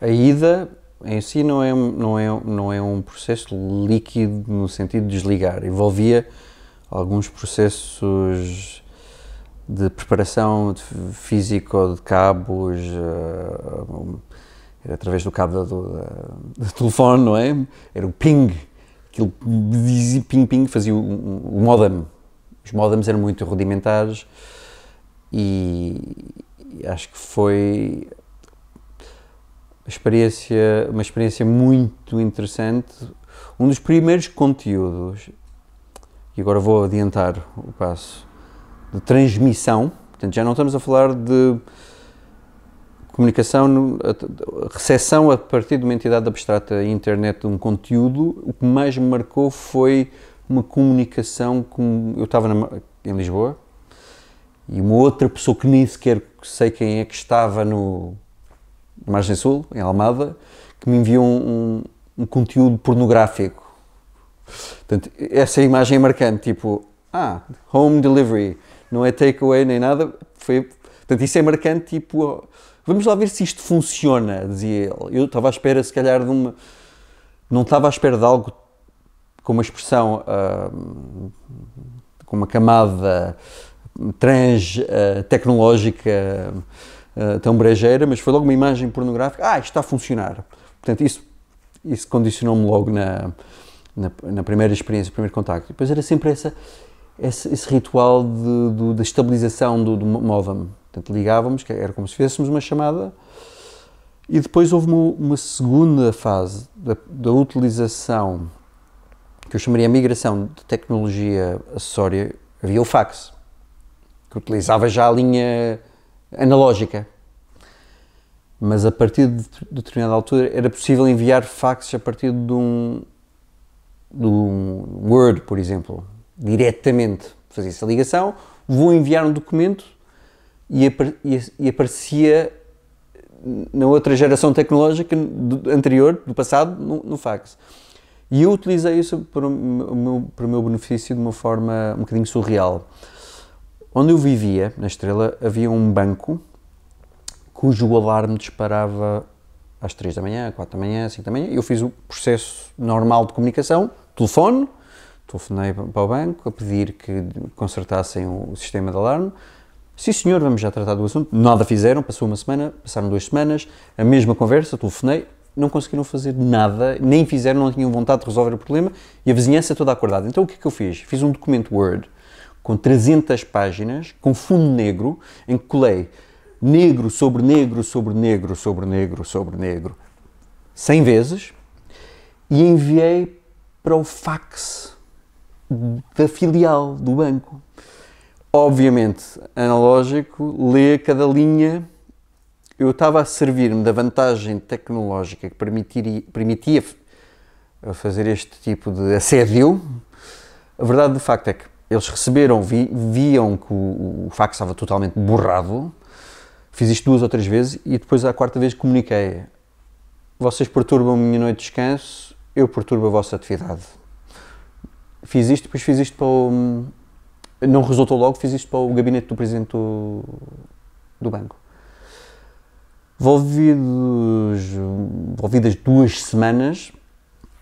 a ida em si não é, não, é, não é um processo líquido no sentido de desligar, envolvia alguns processos de preparação de físico de cabos, era eh, através do cabo do, do, telefone, não é? Era o ping, aquilo ping-ping fazia o, o modem. Os modems eram muito rudimentares e acho que foi experiência, uma experiência muito interessante. Um dos primeiros conteúdos, e agora vou adiantar o passo, de transmissão, portanto já não estamos a falar de comunicação, recepção a partir de uma entidade abstrata internet de um conteúdo, o que mais me marcou foi uma comunicação com... Eu estava na, em Lisboa e uma outra pessoa que nem sequer sei quem é que estava no, Margem Sul, em Almada, que me enviou um, um, um conteúdo pornográfico. Portanto, essa imagem é marcante, tipo, ah, home delivery, não é takeaway nem nada, foi, portanto, isso é marcante, tipo, vamos lá ver se isto funciona, dizia ele. Eu estava à espera, se calhar, de uma, não estava à espera de algo com uma expressão, uh, com uma camada trans ah, tecnológica, uh, eh, tão brejeira, mas foi logo uma imagem pornográfica. Ah, isto está a funcionar. Portanto, isso, isso condicionou-me logo na, na, na, primeira experiência, primeiro contacto. depois era sempre essa, esse, esse ritual de, da estabilização do, do modem. Portanto, ligávamos, que era como se fizéssemos uma chamada. E depois houve uma, uma segunda fase da, da, utilização, que eu chamaria a migração de tecnologia acessória havia o fax, que utilizava já a linha analógica. Mas a partir de determinada altura era possível enviar faxes a partir de um, de um Word, por exemplo, diretamente. Fazia essa ligação, vou enviar um documento e, apar e aparecia na outra geração tecnológica do, anterior, do passado, no, no, fax. E eu utilizei isso para o, meu, para o meu benefício de uma forma um bocadinho surreal. Onde eu vivia, na Estrela, havia um banco cujo alarme disparava às 3 da manhã, 4 da manhã, 5 da manhã, eu fiz o processo normal de comunicação, telefone, telefonei para o banco a pedir que consertassem o sistema de alarme. Sim senhor, vamos já tratar do assunto. Nada fizeram, passou uma semana, passaram duas semanas, a mesma conversa, telefonei, não conseguiram fazer nada, nem fizeram, não tinham vontade de resolver o problema, e a vizinhança toda acordada. Então o que é que eu fiz? Fiz um documento Word, com 300 páginas, com fundo negro, em que colei negro sobre negro sobre negro sobre negro sobre negro 100 vezes e enviei para o fax da filial do banco. Obviamente, analógico, lê cada linha. Eu estava a servir-me da vantagem tecnológica que permitiria, permitia fazer este tipo de assédio. A verdade de facto é que eles receberam, vi, viam que o, o fax estava totalmente borrado. Fiz isto duas ou três vezes e depois, à quarta vez, comuniquei: Vocês perturbam a minha noite de descanso, eu perturbo a vossa atividade. Fiz isto, depois fiz isto para o. Não resultou logo, fiz isto para o gabinete do presidente do, do banco. Volvidos, volvidas duas semanas,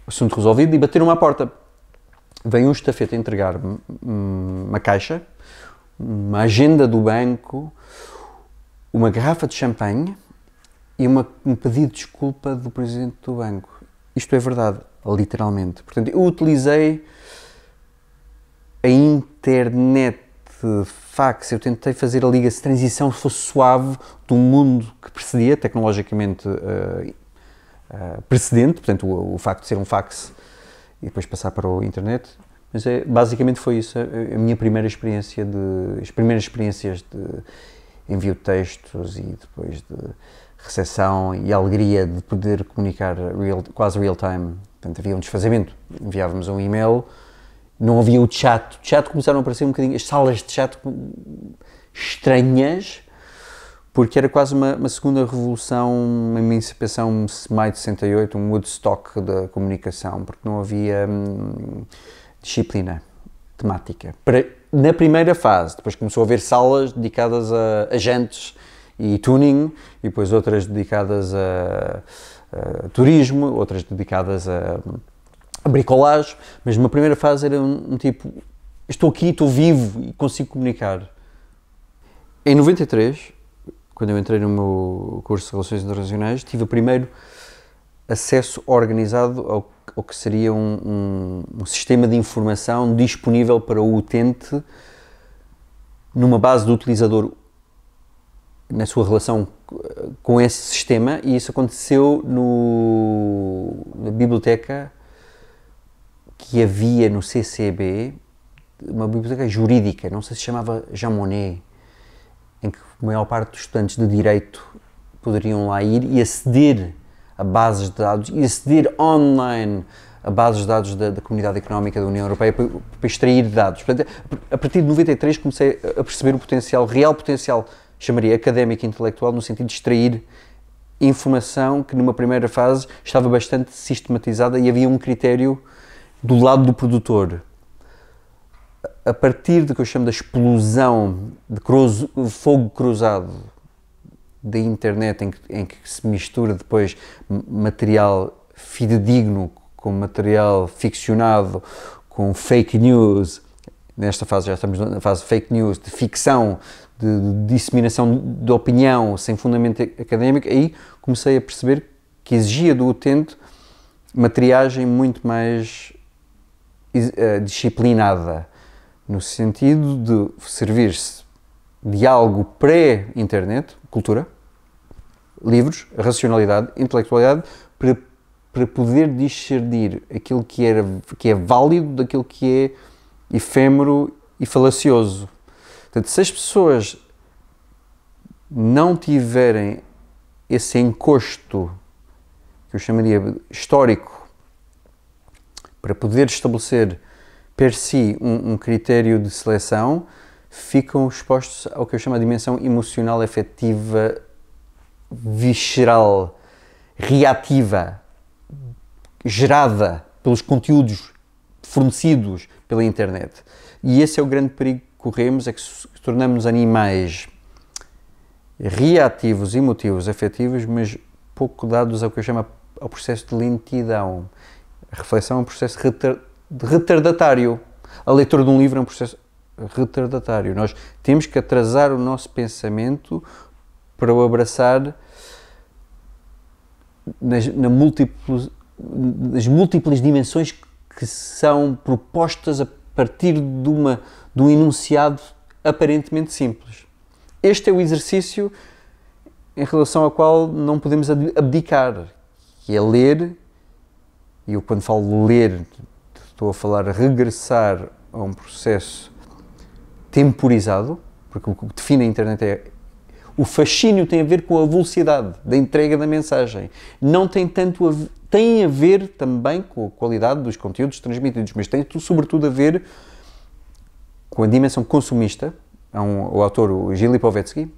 assunto resolvido e bateram-me à porta vem um estafeta entregar-me uma caixa, uma agenda do banco, uma garrafa de champanhe e uma, um pedido de desculpa do presidente do banco. Isto é verdade, literalmente. Portanto, eu utilizei a internet, fax, eu tentei fazer a liga, se transição fosse suave do mundo que precedia, tecnologicamente uh, uh, precedente, portanto, o, o, facto de ser um fax e depois passar para a internet, mas é, basicamente foi isso, a, minha primeira experiência de. as primeiras experiências de envio de textos e depois de recepção e alegria de poder comunicar real, quase real time. Portanto, havia um desfazamento. Enviávamos um e-mail, não havia o chat. O chat começaram a aparecer um bocadinho, as salas de chat estranhas, porque era quase uma, uma segunda revolução, uma emancipação, maio de 68, um Woodstock da comunicação, porque não havia. Hum, disciplina temática. Para, na primeira fase, depois começou a haver salas dedicadas a, agentes jantes e tuning, e depois outras dedicadas a, a turismo, outras dedicadas a, a, bricolagem, mas na primeira fase era um, um tipo, estou aqui, estou vivo e consigo comunicar. Em 93, quando eu entrei no meu curso de Relações Internacionais, tive o primeiro acesso organizado ao o que seria um, um, um, sistema de informação disponível para o utente numa base do utilizador na sua relação eh, com esse sistema e isso aconteceu no, na biblioteca que havia no CCB, uma biblioteca jurídica, não sei se chamava Jamonet, em que a maior parte dos estudantes de direito poderiam lá ir e aceder a bases de dados e aceder online a bases de dados da, da Comunidade Económica da União Europeia para, para extrair dados. Portanto, a partir de 93 comecei a perceber o potencial, real potencial, chamaria académico e intelectual, no sentido de extrair informação que numa primeira fase estava bastante sistematizada e havia um critério do lado do produtor. A partir do que eu chamo da explosão de cruzo, fogo cruzado da internet em que, em que se mistura depois material fidedigno com material ficcionado, com fake news, nesta fase já estamos na fase de fake news, de ficção, de, de, disseminação de opinião sem fundamento académico, aí comecei a perceber que exigia do utente uma triagem muito mais eh, disciplinada, no sentido de servir-se de algo pré-internet, cultura, livros, racionalidade, intelectualidade, para, para poder discernir aquilo que, era, que é válido daquilo que é efêmero e falacioso. Portanto, se as pessoas não tiverem esse encosto, que eu chamaria histórico, para poder estabelecer per si um, um critério de seleção, ficam expostos ao que eu chamo de dimensão emocional afetiva visceral, reativa, gerada pelos conteúdos fornecidos pela internet. E esse é o grande perigo que corremos, é que tornamos animais reativos, emotivos, afetivos, mas pouco dados ao que eu chamo ao processo de lentidão. A reflexão é um processo retar retardatário. A leitura de um livro é um processo retardatário. Nós temos que atrasar o nosso pensamento para o abraçar nas, na múltiplos, nas múltiplas dimensões que são propostas a partir de, uma, de um enunciado aparentemente simples. Este é o exercício em relação ao qual não podemos abdicar, que é ler, e eu quando falo ler, estou a falar regressar a um processo temporizado, porque o que define a internet é o fascínio tem a ver com a velocidade da entrega da mensagem. Não tem tanto a, tem a ver também com a qualidade dos conteúdos transmitidos, mas tem sobretudo a ver com a dimensão consumista. Há é um, o autor o Gili Povetsky,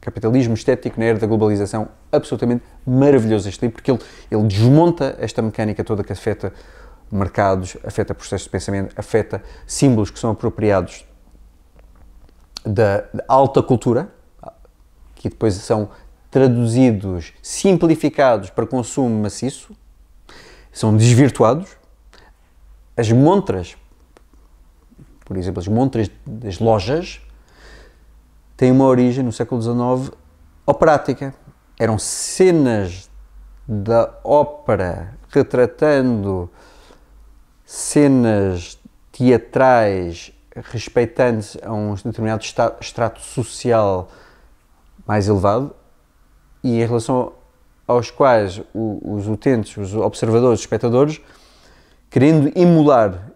Capitalismo Estético na Era da Globalização, absolutamente maravilhoso este livro, porque ele, ele desmonta esta mecânica toda que afeta mercados, afeta processos de pensamento, afeta símbolos que são apropriados da, da alta cultura, que depois são traduzidos, simplificados para consumo maciço, são desvirtuados. As montras, por exemplo, as montras das lojas, têm uma origem no século XIX operática. Eram cenas da ópera retratando cenas teatrais respeitantes a um determinado extrato social mais elevado e em relação aos quais os utentes, os observadores, os espectadores, querendo emular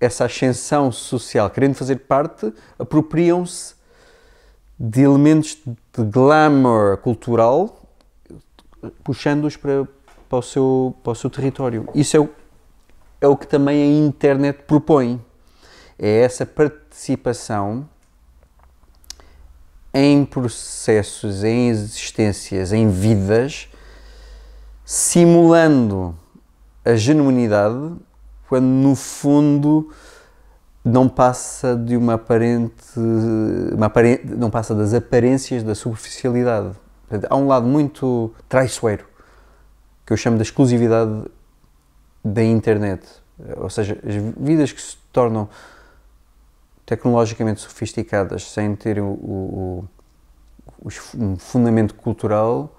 essa ascensão social, querendo fazer parte, apropriam-se de elementos de glamour cultural, puxando-os para, para, o seu, para o seu território. Isso é o, é o que também a internet propõe. É essa participação em processos, em existências, em vidas, simulando a genuinidade, quando no fundo não passa de uma aparente, uma aparente não passa das aparências da superficialidade. Portanto, há um lado muito traiçoeiro que eu chamo de exclusividade da internet, ou seja, as vidas que se tornam tecnologicamente sofisticadas sem ter o, o, o, um fundamento cultural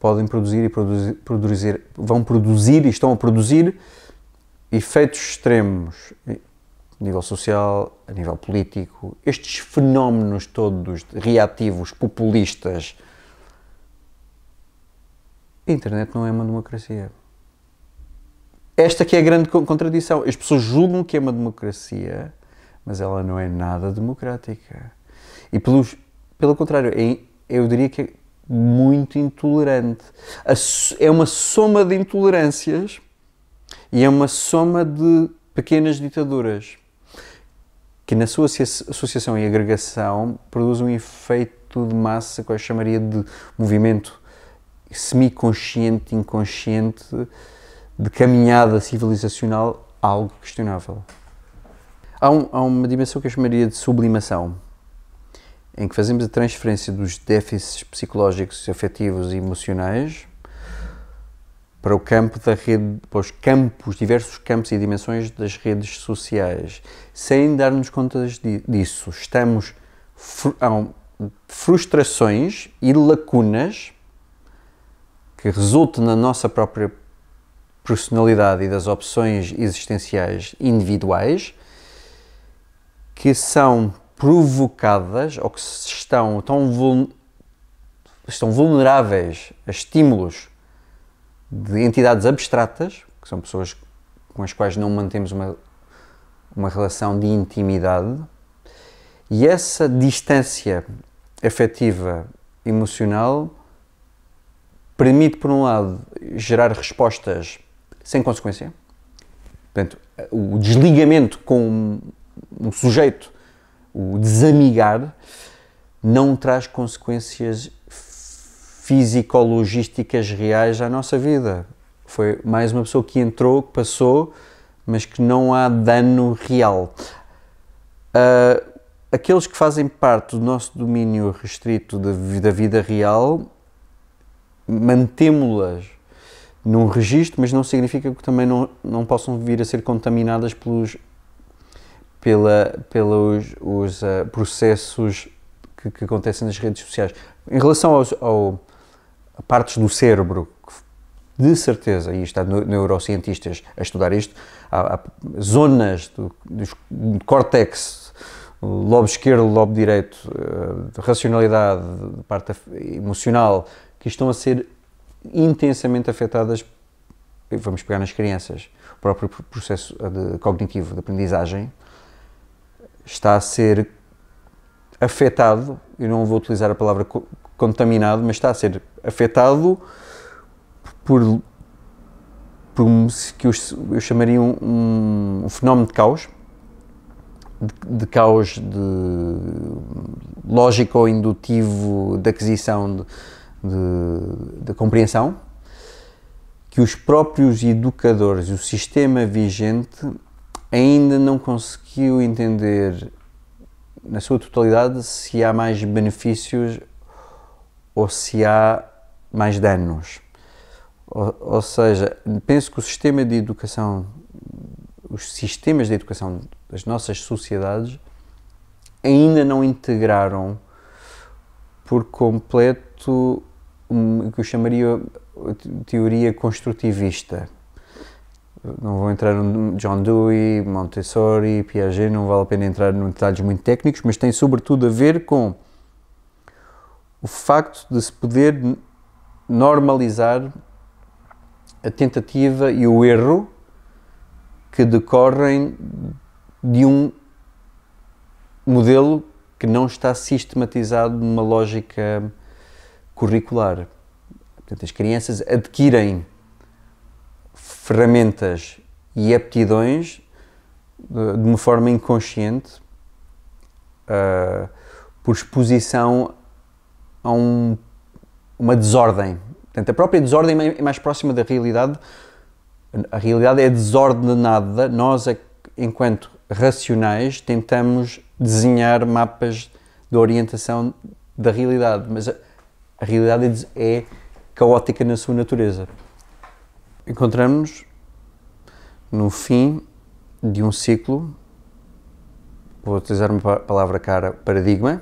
podem produzir e produzir, produzir, vão produzir e estão a produzir efeitos extremos eh, a nível social, a nível político, estes fenómenos todos reativos, populistas. A internet não é uma democracia. Esta que é a grande contradição. As pessoas julgam que é uma democracia mas ela não é nada democrática. E pelos, pelo contrário, é, eu diria que é muito intolerante. É uma soma de intolerâncias e é uma soma de pequenas ditaduras que na sua associação e agregação produz um efeito de massa que eu chamaria de movimento semi-consciente, inconsciente, de caminhada civilizacional algo questionável. Há, um, há uma dimensão que eu chamaria de sublimação, em que fazemos a transferência dos déficits psicológicos, afetivos e emocionais para o campo da rede, para os campos, diversos campos e dimensões das redes sociais, sem dar-nos conta disso. Estamos fr frustrações e lacunas que resultam na nossa própria personalidade e das opções existenciais individuais que são provocadas ou que estão, tão estão vulneráveis a estímulos de entidades abstratas, que são pessoas com as quais não mantemos uma, uma relação de intimidade, e essa distância afetiva, emocional, permite, por um lado, gerar respostas sem consequência. Portanto, o desligamento com um sujeito, o desamigar, não traz consequências fisicologísticas reais à nossa vida. Foi mais uma pessoa que entrou, que passou, mas que não há dano real. Uh, aqueles que fazem parte do nosso domínio restrito da vida, vida real, mantemo-las num registro, mas não significa que também não, não possam vir a ser contaminadas pelos pela, pelos os, uh, processos que, que, acontecem nas redes sociais. Em relação aos, ao, a partes do cérebro, de certeza, e está neurocientistas a estudar isto, há, há zonas do, do córtex, lobo esquerdo, lobo direito, eh, de racionalidade, de parte emocional, que estão a ser intensamente afetadas, vamos pegar nas crianças, o próprio processo eh, de, cognitivo de aprendizagem, está a ser afetado, eu não vou utilizar a palavra contaminado, mas está a ser afetado por, por um, que eu, eu chamaria um, um, fenómeno de caos, de, de caos de lógico ou indutivo de aquisição de, compreensão, que os próprios educadores e o sistema vigente ainda não conseguiu entender na sua totalidade se há mais benefícios ou se há mais danos. Ou, ou, seja, penso que o sistema de educação, os sistemas de educação das nossas sociedades ainda não integraram por completo o que eu chamaria teoria construtivista não vou entrar no John Dewey, Montessori, Piaget, não vale a pena entrar em detalhes muito técnicos, mas tem sobretudo a ver com o facto de se poder normalizar a tentativa e o erro que decorrem de um modelo que não está sistematizado numa lógica curricular. Portanto, as crianças adquirem ferramentas e aptidões de, de uma forma inconsciente uh, por exposição a um, uma desordem. Portanto, a própria desordem é mais é próxima da realidade. A realidade é desordenada. Nós, enquanto racionais, tentamos desenhar mapas de orientação da realidade, mas a, a realidade é, é caótica na sua natureza encontramos-nos no fim de um ciclo, vou utilizar uma palavra cara, paradigma,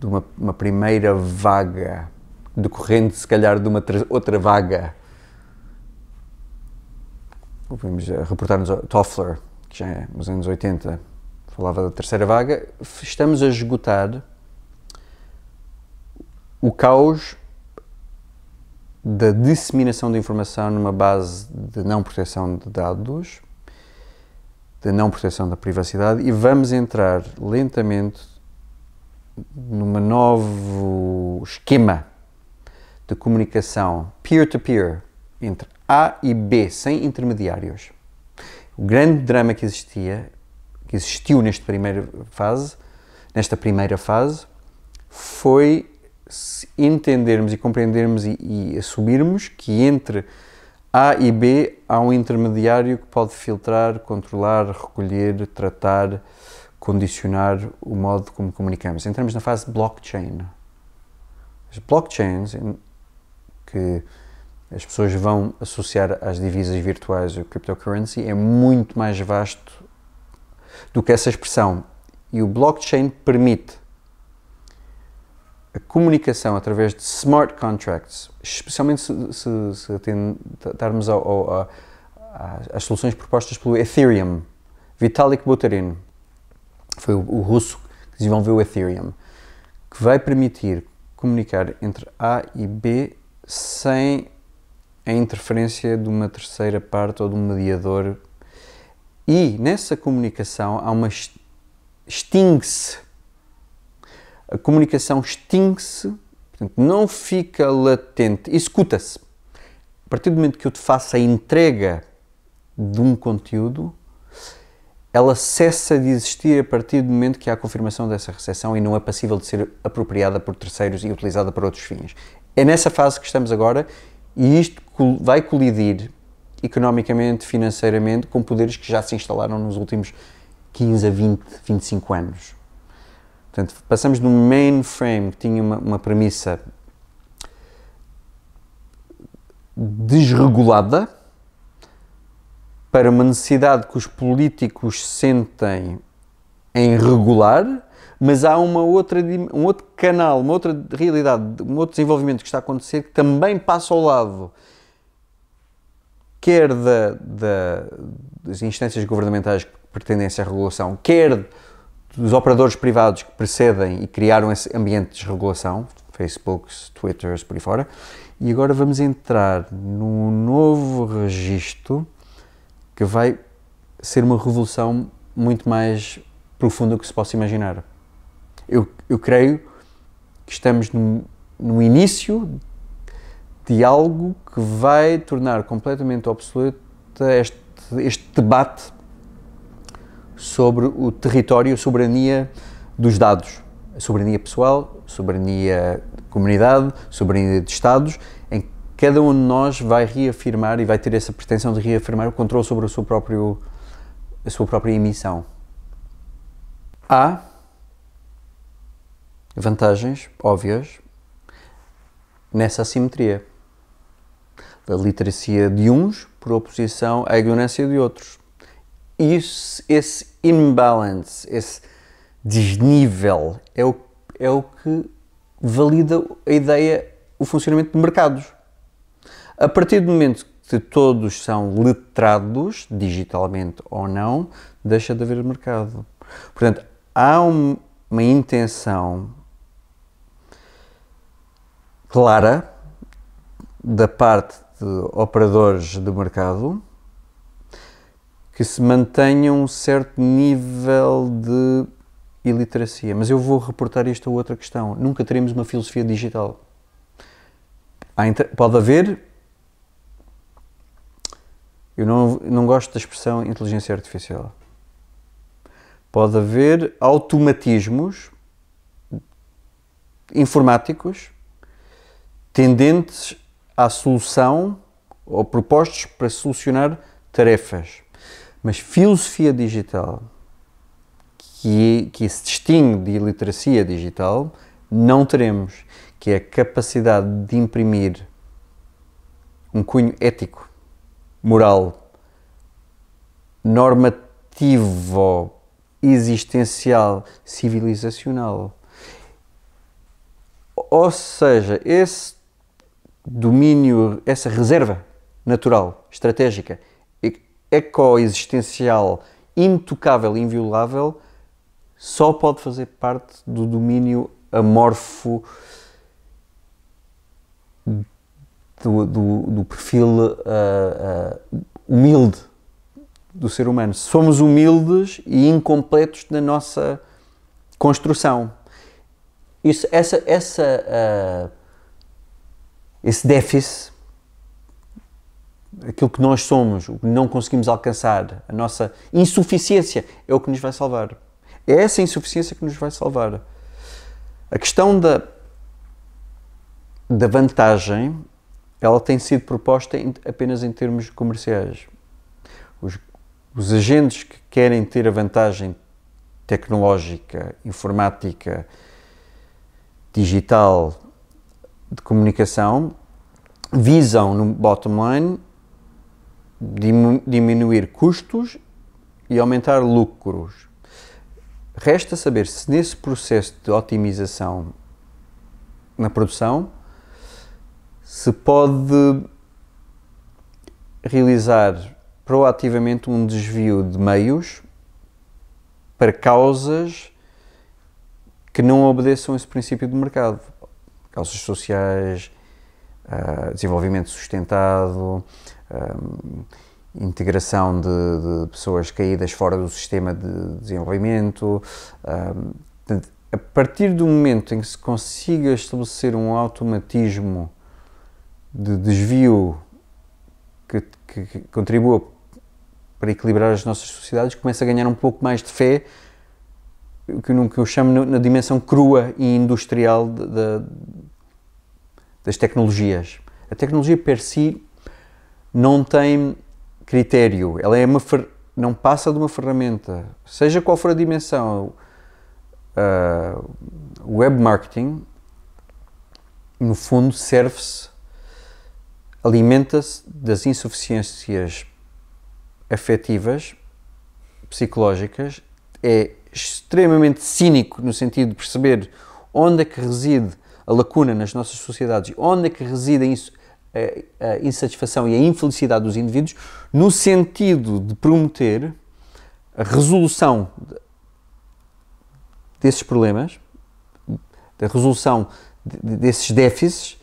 de uma, uma primeira vaga, decorrente se calhar de uma outra vaga. Ouvimos reportar-nos Toffler, que já é nos anos 80, falava da terceira vaga. Estamos a esgotar o caos da disseminação de informação numa base de não proteção de dados, de não proteção da privacidade e vamos entrar lentamente numa novo esquema de comunicação peer-to-peer -peer, entre A e B, sem intermediários. O grande drama que existia, que existiu neste primeira fase, nesta primeira fase, foi entendermos e compreendermos e, e, assumirmos que entre A e B há um intermediário que pode filtrar, controlar, recolher, tratar, condicionar o modo como comunicamos. Entramos na fase blockchain. As blockchains, que as pessoas vão associar às divisas virtuais e o cryptocurrency, é muito mais vasto do que essa expressão. E o blockchain permite a comunicação através de smart contracts, especialmente se, se, se atentarmos às soluções propostas pelo Ethereum, Vitalik Buterin, foi o, o russo que desenvolveu o Ethereum, que vai permitir comunicar entre A e B sem a interferência de uma terceira parte ou de um mediador. E nessa comunicação há uma extingue-se a comunicação extingue-se, não fica latente, executa-se. A partir do momento que eu te faço a entrega de um conteúdo, ela cessa de existir a partir do momento que há a confirmação dessa recepção e não é passível de ser apropriada por terceiros e utilizada para outros fins. É nessa fase que estamos agora e isto vai colidir economicamente, financeiramente, com poderes que já se instalaram nos últimos 15 a 20, 25 anos. Portanto, passamos de um mainframe que tinha uma, uma premissa desregulada para uma necessidade que os políticos sentem em regular, mas há uma outra, um outro canal, uma outra realidade, um outro desenvolvimento que está a acontecer que também passa ao lado, quer da, da, das instâncias governamentais que pertencem à regulação, quer dos operadores privados que precedem e criaram esse ambiente de desregulação, Facebook, Twitters, por aí fora, e agora vamos entrar num novo registro que vai ser uma revolução muito mais profunda do que se possa imaginar. Eu, eu creio que estamos no, no início de algo que vai tornar completamente obsoleto este, este debate sobre o território, a soberania dos dados, a soberania pessoal, soberania de comunidade, soberania de Estados, em que cada um de nós vai reafirmar e vai ter essa pretensão de reafirmar o controle sobre a sua, próprio, a sua própria emissão. Há vantagens óbvias nessa assimetria da literacia de uns por oposição à ignorância de outros isso, esse imbalance, esse desnível, é o, é o que valida a ideia, o funcionamento de mercados. A partir do momento que todos são letrados, digitalmente ou não, deixa de haver mercado. Portanto, há um, uma intenção clara da parte de operadores de mercado que se mantenha um certo nível de iliteracia. Mas eu vou reportar isto a outra questão. Nunca teremos uma filosofia digital. Pode haver. Eu não, não gosto da expressão inteligência artificial. Pode haver automatismos informáticos tendentes à solução ou propostos para solucionar tarefas. Mas filosofia digital, que, que se distingue de literacia digital, não teremos, que é a capacidade de imprimir um cunho ético, moral, normativo, existencial, civilizacional. Ou seja, esse domínio, essa reserva natural, estratégica, é co-existencial, intocável, inviolável, só pode fazer parte do domínio amorfo do, do, do perfil uh, uh, humilde do ser humano. Somos humildes e incompletos na nossa construção. Isso, essa, essa, uh, esse déficit aquilo que nós somos, o que não conseguimos alcançar, a nossa insuficiência é o que nos vai salvar. É essa insuficiência que nos vai salvar. A questão da, da vantagem, ela tem sido proposta em, apenas em termos comerciais. Os, os agentes que querem ter a vantagem tecnológica, informática, digital, de comunicação, visam no bottom line diminuir custos e aumentar lucros. Resta saber se nesse processo de otimização na produção se pode realizar proativamente um desvio de meios para causas que não obedeçam esse princípio de mercado. Causas sociais, ah, desenvolvimento sustentado, integração de, de, pessoas caídas fora do sistema de desenvolvimento. a partir do momento em que se consiga estabelecer um automatismo de desvio que, que, que contribua para equilibrar as nossas sociedades, começa a ganhar um pouco mais de fé que eu, que eu chamo na dimensão crua e industrial de, de, das tecnologias. A tecnologia per si não tem critério, ela é uma fer... não passa de uma ferramenta, seja qual for a dimensão. Uh, web marketing, no fundo, serve-se, alimenta-se das insuficiências afetivas, psicológicas, é extremamente cínico no sentido de perceber onde é que reside a lacuna nas nossas sociedades, onde é que reside a insuficiência a insatisfação e a infelicidade dos indivíduos no sentido de prometer a resolução desses problemas, da resolução desses déficits,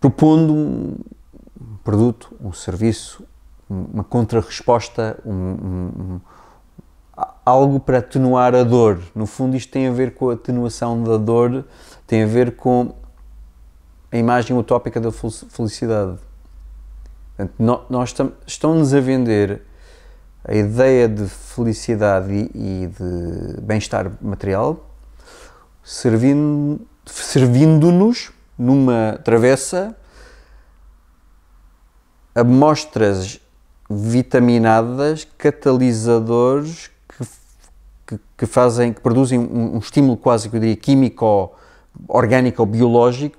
propondo um produto, um serviço, uma contrarresposta, um, um, um, algo para atenuar a dor. No fundo, isto tem a ver com a atenuação da dor, tem a ver com a imagem utópica da felicidade. Portanto, nós estão-nos a vender a ideia de felicidade e, de bem-estar material, servindo-nos numa travessa amostras vitaminadas, catalisadores que, que, que fazem, que produzem um, um estímulo quase que eu diria químico, orgânico ou biológico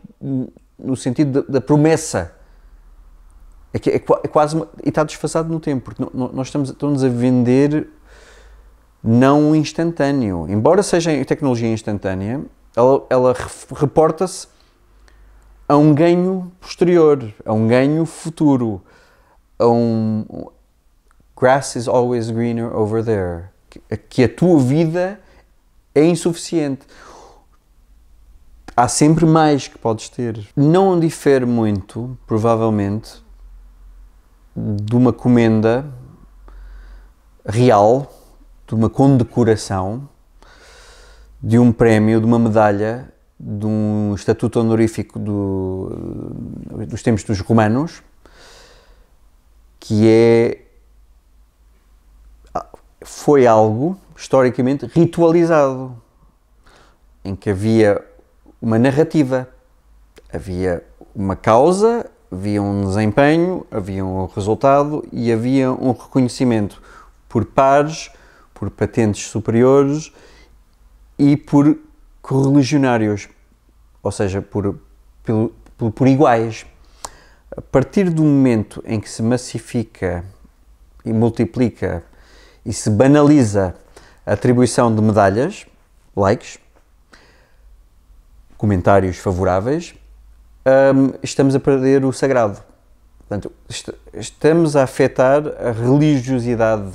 no sentido da, promessa. É, que é, é quase. Uma, e está desfasado no tempo, porque não, nós estamos, estamos a vender não instantâneo. Embora seja tecnologia instantânea, ela, ela reporta-se a um ganho posterior, a um ganho futuro, a um grass is always greener over there, que a tua vida é insuficiente há sempre mais que podes ter. Não difere muito, provavelmente, de uma comenda real, de uma condecoração, de um prémio, de uma medalha, de um estatuto honorífico do, dos tempos dos romanos, que é foi algo historicamente ritualizado, em que havia uma narrativa. Havia uma causa, havia um desempenho, havia um resultado e havia um reconhecimento por pares, por patentes superiores e por correligionários, ou seja, por, por, por iguais. A partir do momento em que se massifica e multiplica e se banaliza a atribuição de medalhas, likes, comentários favoráveis, um, estamos a perder o sagrado. Portanto, est estamos a afetar a religiosidade,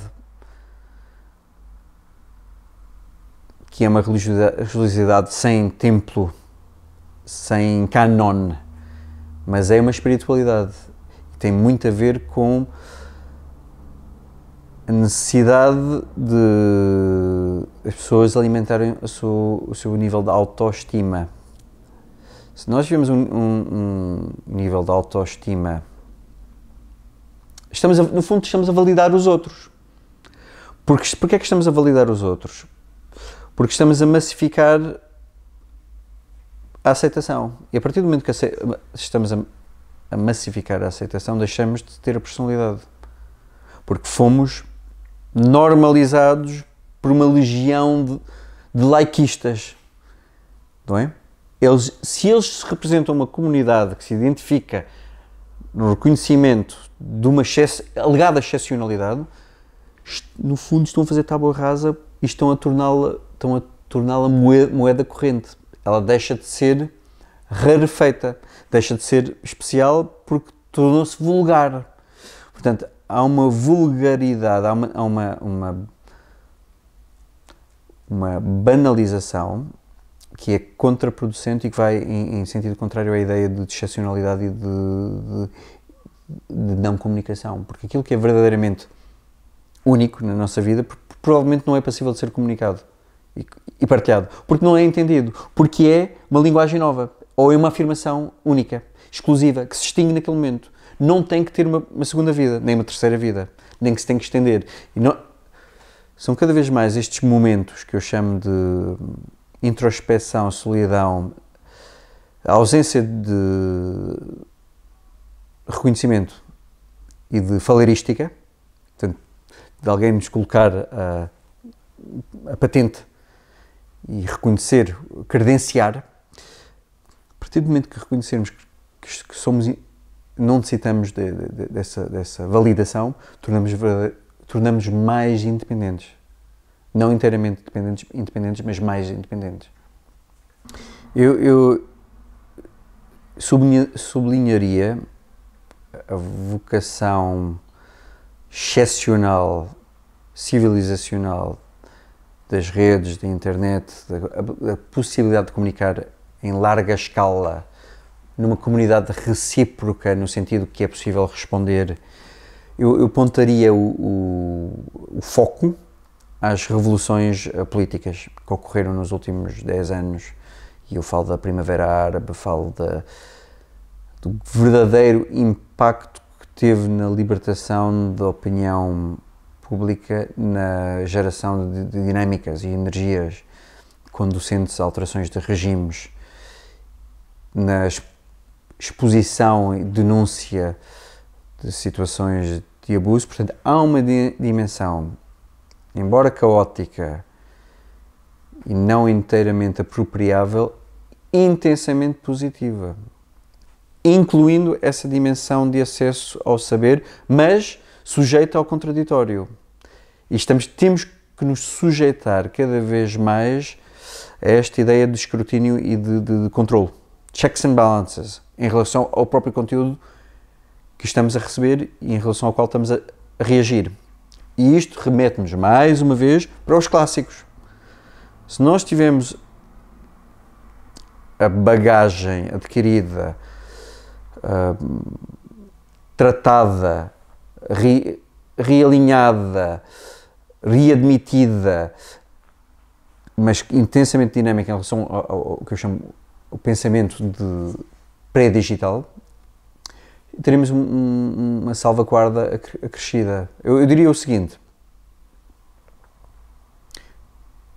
que é uma religiosidade sem templo, sem canon, mas é uma espiritualidade. Tem muito a ver com a necessidade de as pessoas alimentarem o seu, o seu nível de autoestima. Se nós vivemos um, um, um nível de autoestima, estamos a, no fundo estamos a validar os outros. Porque, porque é que estamos a validar os outros? Porque estamos a massificar a aceitação. E a partir do momento que estamos a, a massificar a aceitação, deixamos de ter a personalidade. Porque fomos normalizados por uma legião de, de Não é? eles, se eles representam uma comunidade que se identifica no reconhecimento de uma alegada excepcionalidade, no fundo estão a fazer tábua rasa e estão a torná-la estão a torná-la moeda, moeda, corrente. Ela deixa de ser rarefeita, deixa de ser especial porque tornou-se vulgar. Portanto, há uma vulgaridade, há uma, há uma, uma, uma banalização que é contraproducente e que vai em, em sentido contrário à ideia de excepcionalidade e de, de, de, não comunicação. Porque aquilo que é verdadeiramente único na nossa vida provavelmente não é passível de ser comunicado e, e partilhado, porque não é entendido, porque é uma linguagem nova ou é uma afirmação única, exclusiva, que se extingue naquele momento. Não tem que ter uma, uma segunda vida, nem uma terceira vida, nem que se tem que estender. Não... São cada vez mais estes momentos que eu chamo de introspeção, solidão, ausência de reconhecimento e de falerística, portanto, de alguém nos colocar a, a patente e reconhecer, credenciar, a partir do momento que reconhecermos que, que somos, não necessitamos de, de, dessa, dessa validação, tornamos, tornamos mais independentes. Não inteiramente dependentes, independentes, mas mais independentes. Eu, eu sublinharia a vocação excepcional, civilizacional das redes, da internet, da, possibilidade de comunicar em larga escala, numa comunidade recíproca, no sentido que é possível responder, eu, eu pontaria o, o, o foco às revoluções eh, políticas que ocorreram nos últimos 10 anos. E eu falo da Primavera Árabe, falo da, do verdadeiro impacto que teve na libertação da opinião pública, na geração de, de dinâmicas e energias conducentes a alterações de regimes, na exposição e denúncia de situações de abuso. Portanto, há uma dimensão embora caótica e não inteiramente apropriável, intensamente positiva, incluindo essa dimensão de acesso ao saber, mas sujeita ao contraditório. E estamos, temos que nos sujeitar cada vez mais a esta ideia de escrutínio e de, de, de controle. Checks and balances em relação ao próprio conteúdo que estamos a receber e em relação ao qual estamos a reagir. E isto remete-nos mais uma vez para os clássicos. Se nós tivermos a bagagem adquirida, uh, tratada, re, realinhada, readmitida, mas intensamente dinâmica em relação ao, ao, ao que eu chamo o pensamento pré-digital, teremos uma salvaguarda acrescida. Eu, eu diria o seguinte: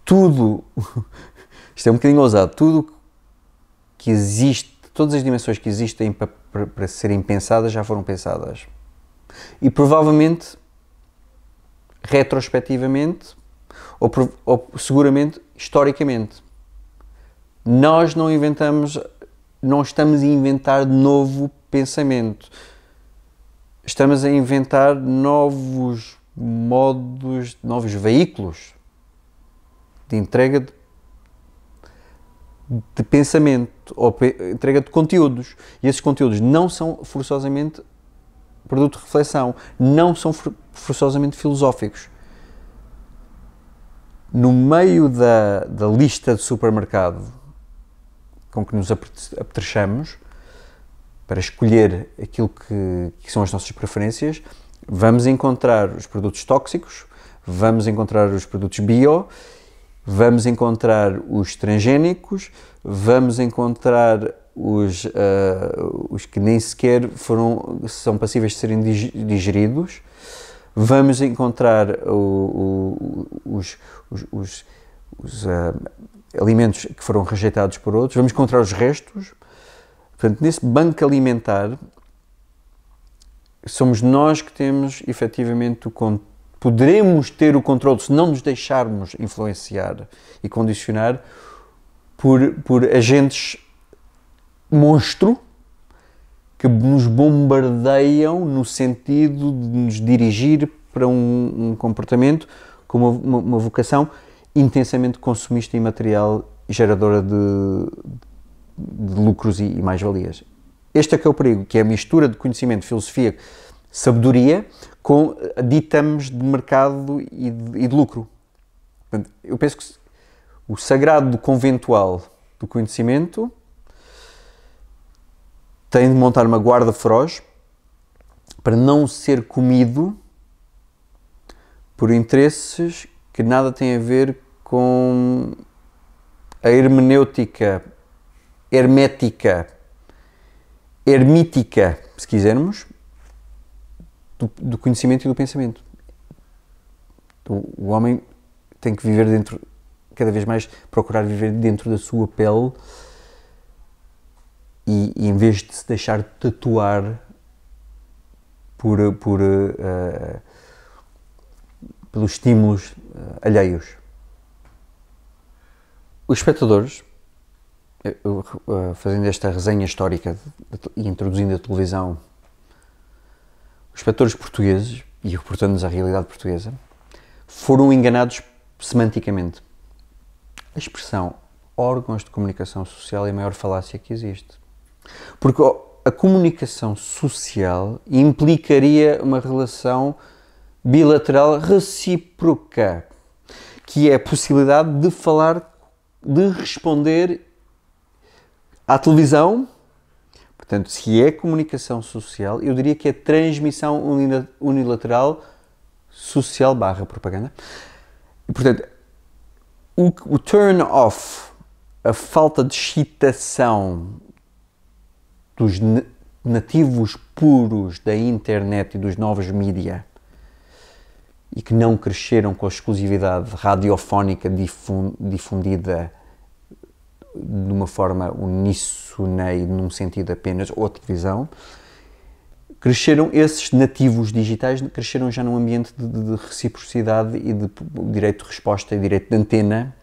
tudo, isto é um bocadinho ousado, tudo que existe, todas as dimensões que existem para, para, para serem pensadas já foram pensadas. E provavelmente, retrospectivamente, ou, ou seguramente historicamente, nós não inventamos não estamos a inventar novo pensamento. Estamos a inventar novos modos, novos veículos de entrega de, de pensamento ou entrega de conteúdos. E esses conteúdos não são forçosamente produto de reflexão, não são forçosamente filosóficos. No meio da, da lista de supermercado com que nos apetrechamos para escolher aquilo que, que são as nossas preferências, vamos encontrar os produtos tóxicos, vamos encontrar os produtos bio, vamos encontrar os transgénicos, vamos encontrar os, uh, os que nem sequer foram, são passíveis de serem digeridos, vamos encontrar o, o, os, os, os uh, alimentos que foram rejeitados por outros, vamos encontrar os restos. Portanto, nesse banco alimentar, somos nós que temos efetivamente o Poderemos ter o controle se não nos deixarmos influenciar e condicionar por, por agentes monstro que nos bombardeiam no sentido de nos dirigir para um, um comportamento com uma, uma, uma vocação intensamente consumista e material geradora de, de lucros e, e mais-valias. Este é que é o perigo, que é a mistura de conhecimento, filosofia, sabedoria com ditames de mercado e de, e de lucro. Portanto, eu penso que o sagrado do conventual do conhecimento tem de montar uma guarda feroz para não ser comido por interesses que nada têm a ver com a hermenêutica hermética, hermítica, se quisermos, do, do conhecimento e do pensamento. O, então, o, homem tem que viver dentro, cada vez mais, procurar viver dentro da sua pele e, e em vez de se deixar tatuar por, por, uh, pelos estímulos uh, alheios. Os espectadores, eh, fazendo esta resenha histórica e introduzindo a televisão, os espectadores portugueses, e reportando-nos à realidade portuguesa, foram enganados semanticamente. A expressão órgãos de comunicação social é a maior falácia que existe. Porque a comunicação social implicaria uma relação bilateral recíproca, que é a possibilidade de falar de responder à televisão. Portanto, se é comunicação social, eu diria que é transmissão unilateral social barra propaganda. E, portanto, o, o turn off, a falta de excitação dos nativos puros da internet e dos novos mídia e que não cresceram com a exclusividade radiofónica difundida de uma forma uníssona e num sentido apenas, ou televisão, cresceram esses nativos digitais, cresceram já num ambiente de, de, de reciprocidade e de direito de resposta e direito de antena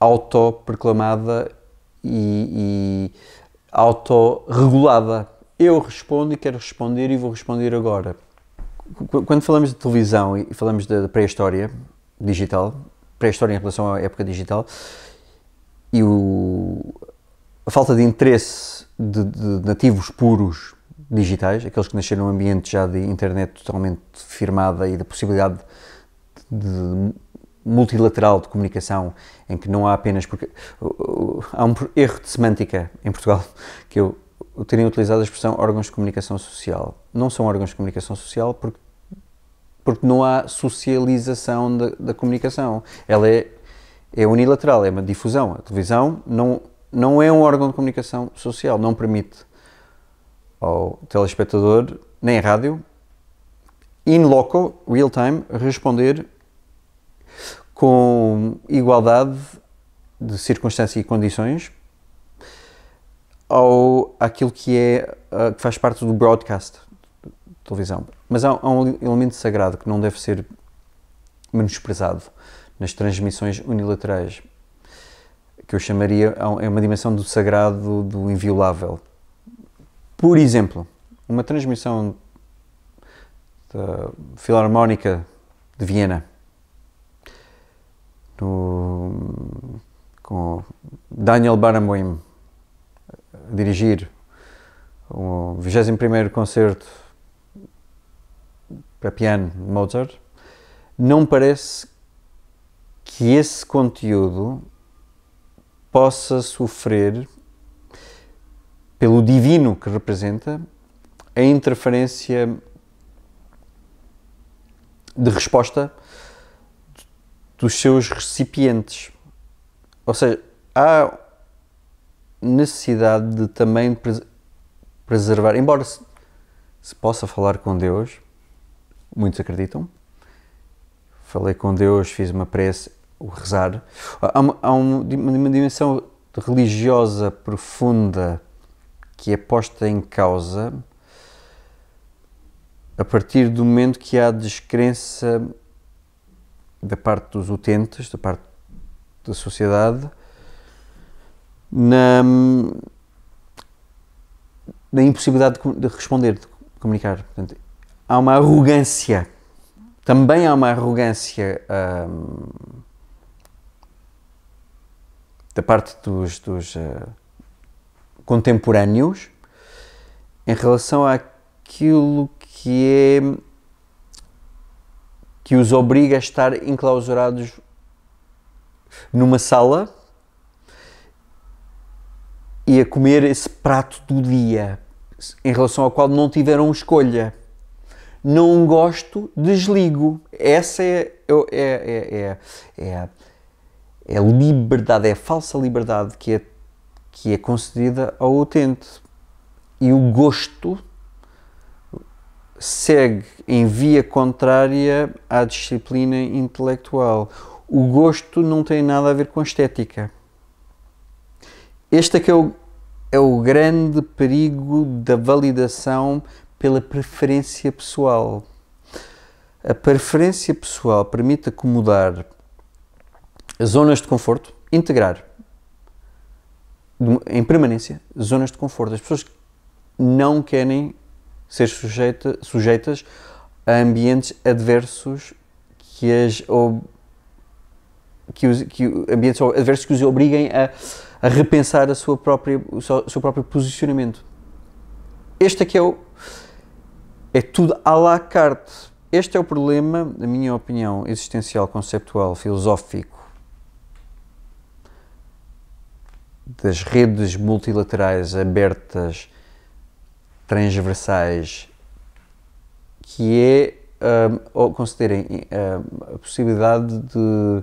autoproclamada e, e autorregulada. Eu respondo e quero responder e vou responder agora quando falamos de televisão e falamos da pré-história digital, pré-história em relação à época digital, e o, a falta de interesse de, de, nativos puros digitais, aqueles que nasceram num ambiente já de internet totalmente firmada e da possibilidade de, multilateral de comunicação, em que não há apenas. Porque, há um erro de semântica em Portugal que eu terem utilizado a expressão órgãos de comunicação social. Não são órgãos de comunicação social porque porque não há socialização da, da comunicação. Ela é, é unilateral, é uma difusão. A televisão não, não é um órgão de comunicação social, não permite ao telespectador, nem à rádio, in loco, real time, responder com igualdade de circunstância e condições ao aquilo que é que faz parte do broadcast televisão. Mas há, há um elemento sagrado que não deve ser menosprezado nas transmissões unilaterais, que eu chamaria é uma dimensão do sagrado, do inviolável. Por exemplo, uma transmissão da Filarmónica de Viena, no, com Daniel Barenboim a dirigir o 21º concerto para piano Mozart, não parece que esse conteúdo possa sofrer, pelo divino que representa, a interferência de resposta dos seus recipientes. Ou seja, há necessidade de também preservar, embora se, se possa falar com Deus, muitos acreditam. Falei com Deus, fiz uma prece, o rezar. Há uma, há uma, uma dimensão religiosa profunda que é posta em causa a partir do momento que há descrença da parte dos utentes, da parte da sociedade, na, na impossibilidade de responder, de comunicar. Portanto, há uma arrogância. Também há uma arrogância hum, da parte dos, dos uh, contemporâneos em relação àquilo que é que os obriga a estar enclausurados numa sala e a comer esse prato do dia em relação ao qual não tiveram escolha não gosto, desligo. Essa é, é, é, é, é a liberdade, é a falsa liberdade que é, que é concedida ao utente. E o gosto segue em via contrária à disciplina intelectual. O gosto não tem nada a ver com estética. Este é que é o, é o grande perigo da validação pela preferência pessoal. A preferência pessoal permite acomodar zonas de conforto, integrar em permanência zonas de conforto. As pessoas não querem ser sujeita, sujeitas a ambientes adversos que as que, os, que ambientes adversos que os obriguem a, a repensar a sua própria, o seu, próprio posicionamento. Este é que é o é tudo à la carte. Este é o problema, na minha opinião, existencial, conceptual, filosófico, das redes multilaterais abertas, transversais, que é um, ou considerem um, a possibilidade de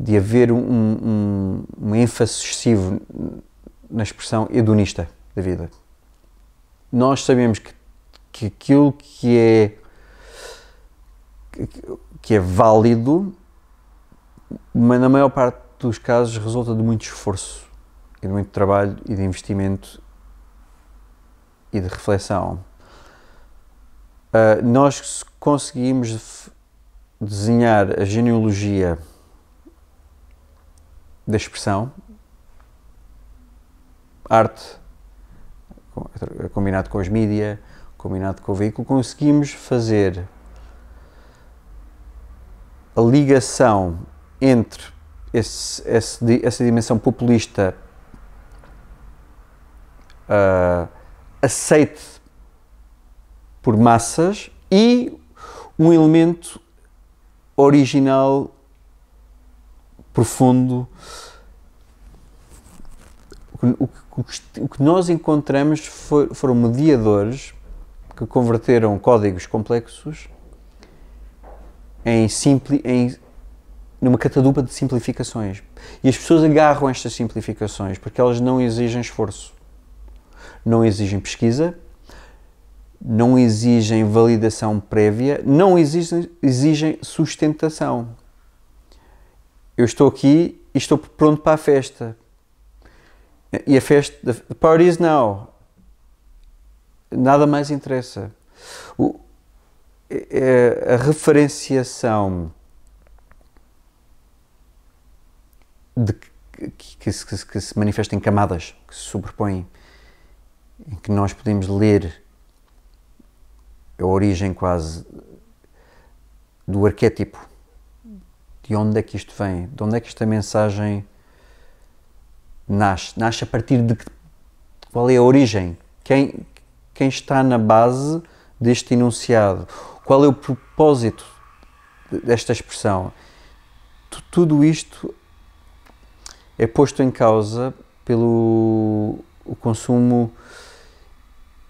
de haver um, um, um ênfase excessivo na expressão hedonista da vida nós sabemos que, que aquilo que é que é válido, mas na maior parte dos casos resulta de muito esforço e de muito trabalho e de investimento e de reflexão. Uh, nós conseguimos desenhar a genealogia da expressão, arte combinado com as mídias, combinado com o veículo, conseguimos fazer a ligação entre esse, esse, essa dimensão populista uh, aceite por massas e um elemento original, profundo, o que o que nós encontramos foram mediadores que converteram códigos complexos em, simples em numa catadupa de simplificações. E as pessoas agarram estas simplificações porque elas não exigem esforço, não exigem pesquisa, não exigem validação prévia, não exigem, exigem sustentação. Eu estou aqui e estou pronto para a festa. E a festa, the parties now. Nada mais interessa. O, é, é, a referenciação de, que, que, se, que, se manifesta em camadas, que se sobrepõem, em que nós podemos ler a origem quase do arquétipo, de onde é que isto vem, de onde é que esta mensagem nasce? Nasce a partir de qual é a origem? Quem, quem está na base deste enunciado? Qual é o propósito desta expressão? Tudo isto é posto em causa pelo o consumo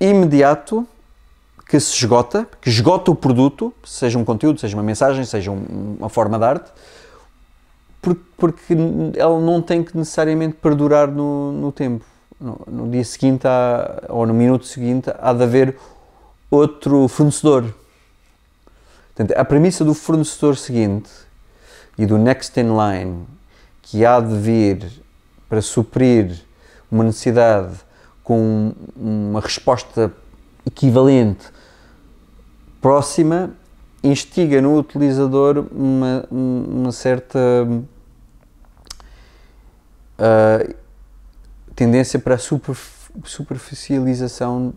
imediato que se esgota, que esgota o produto, seja um conteúdo, seja uma mensagem, seja uma forma de arte, porque, porque ela não tem que necessariamente perdurar no, no tempo. No, no, dia seguinte há, ou no minuto seguinte há de haver outro fornecedor. Portanto, a premissa do fornecedor seguinte e do next in line que há de vir para suprir uma necessidade com uma resposta equivalente próxima instiga no utilizador uma, uma certa uh, tendência para a super, superficialização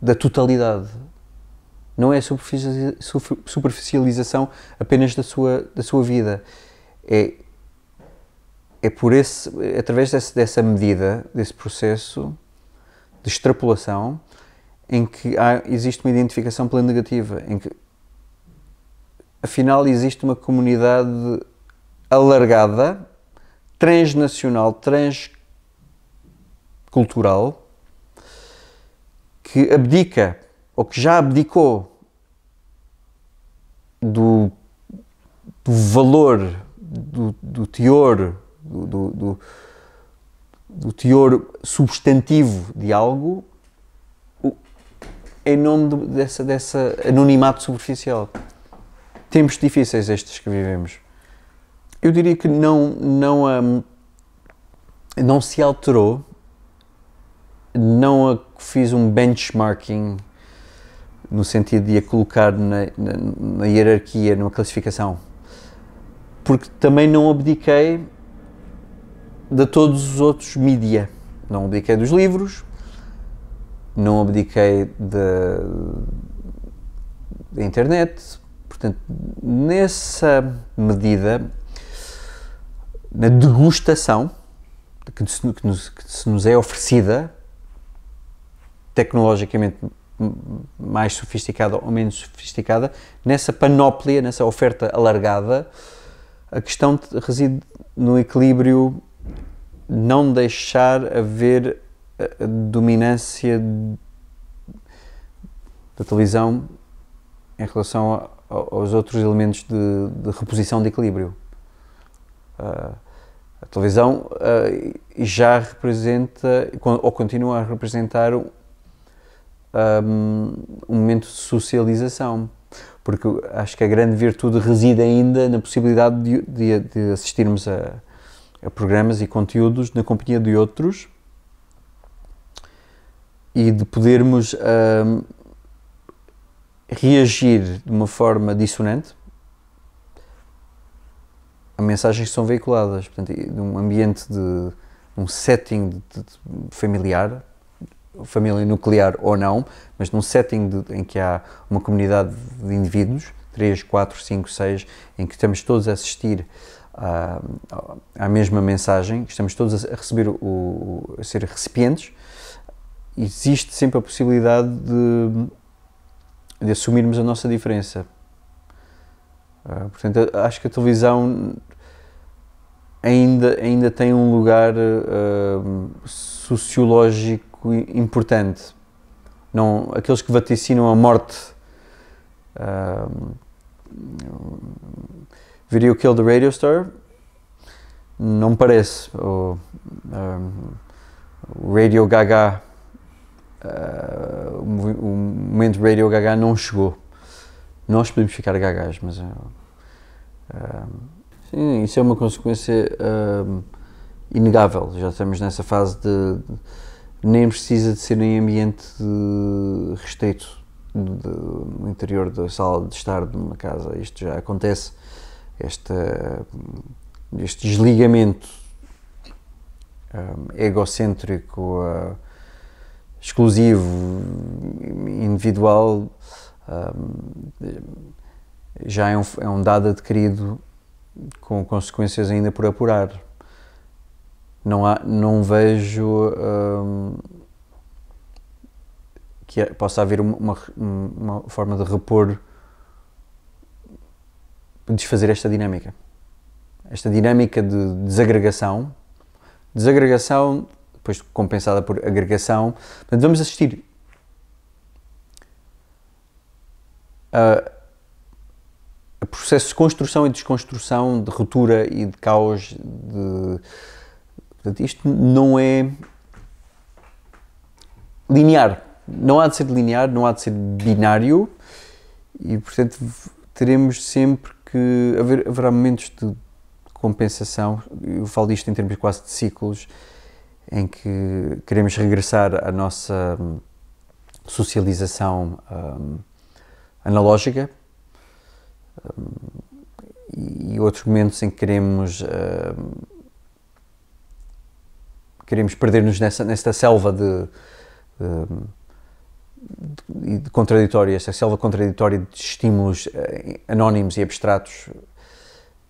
da totalidade. Não é a superficialização apenas da sua, da sua vida. É, é por esse, através desse, dessa medida, desse processo de extrapolação, em que há, existe uma identificação plena negativa, em que afinal existe uma comunidade alargada transnacional, transcultural, que abdica ou que já abdicou do, do valor, do, do teor, do, do, do teor substantivo de algo em nome de, dessa, dessa anonimato superficial. Tempos difíceis estes que vivemos eu diria que não, não, um, não se alterou, não fiz um benchmarking no sentido de a colocar na, na, na hierarquia, numa classificação, porque também não abdiquei de todos os outros mídia. Não abdiquei dos livros, não abdiquei da internet, portanto, nessa medida na degustação que, que, nos, que se nos é oferecida, tecnologicamente mais sofisticada ou menos sofisticada, nessa panóplia, nessa oferta alargada, a questão reside no equilíbrio não deixar haver eh, a dominância da televisão em relação a, aos outros elementos de, de reposição de equilíbrio. Ah, a televisão uh, já representa ou continua a representar um, ah, um, momento de socialização, porque acho que a grande virtude reside ainda na possibilidade de, de, de assistirmos a, a, programas e conteúdos na companhia de outros e de podermos um, reagir de uma forma dissonante há mensagens que são veiculadas, portanto, de um ambiente de um setting de, de familiar, família nuclear ou não, mas num setting de, em que há uma comunidade de indivíduos, 3, 4, 5, 6, em que estamos todos a assistir à, mesma mensagem, estamos todos a receber o, o a ser recipientes, existe sempre a possibilidade de, de assumirmos a nossa diferença. Uh, portanto, acho que a televisão ainda, ainda tem um lugar uh, sociológico importante. Não, aqueles que vaticinam a morte. Uh, eh, Video Kill the Radio Star? Não parece. Eh, o, Radio Gaga, uh, o momento Radio Gaga não chegou. Nós podemos ficar gagas, mas. Uh, Sim, isso é uma consequência hum, inegável. Já estamos nessa fase de. nem precisa de ser em ambiente restrito no interior da sala de estar de uma casa. Isto já acontece. este desligamento hum, egocêntrico, ah, exclusivo, individual, hum, já é um, é um dado adquirido com consequências ainda por apurar. Não, há, não vejo hum, que é, possa haver uma, uma forma de repor, desfazer esta dinâmica. Esta dinâmica de desagregação, desagregação depois compensada por agregação. Portanto, vamos assistir a ah, processos de construção e desconstrução, de ruptura e de caos. De... Portanto, isto não é linear. Não há de ser linear, não há de ser binário e, portanto, teremos sempre que. Haver, haverá momentos de compensação. Eu falo disto em termos quase de ciclos, em que queremos regressar à nossa hum, socialização um, analógica, e outros momentos em que queremos eh, queremos perder-nos nessa, nesta selva de, eh, de, de contraditória, esta selva contraditória de estímulos eh, anónimos e abstratos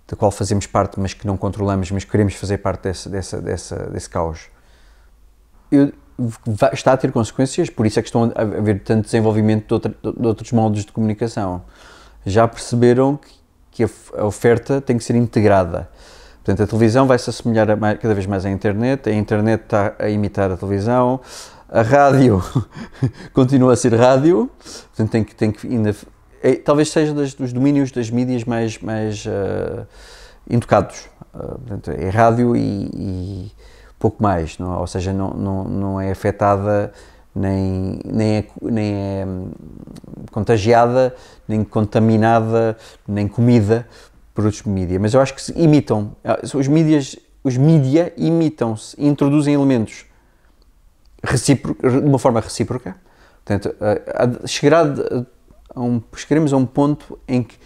da qual fazemos parte, mas que não controlamos, mas queremos fazer parte desse, desse, desse caos. Eu, está a ter consequências, por isso é que estão a haver tanto desenvolvimento de, outra, de outros modos de comunicação já perceberam que, a oferta tem que ser integrada. Portanto, a televisão vai se assemelhar cada vez mais à internet, a internet está a imitar a televisão, a rádio continua a ser rádio, portanto, tem que, tem que ainda. É, talvez seja das, dos domínios das mídias mais, mais uh, intocados. Uh, portanto, é rádio e, e pouco mais, não, é? ou seja, não, não, não é afetada nem, nem, é, nem é hum, contagiada, nem contaminada, nem comida por outros mídias. Mas eu acho que se imitam. Ah, os mídias, os mídia imitam-se, introduzem elementos de uma forma recíproca. Portanto, ah, chegará a um, chegaremos a um ponto em que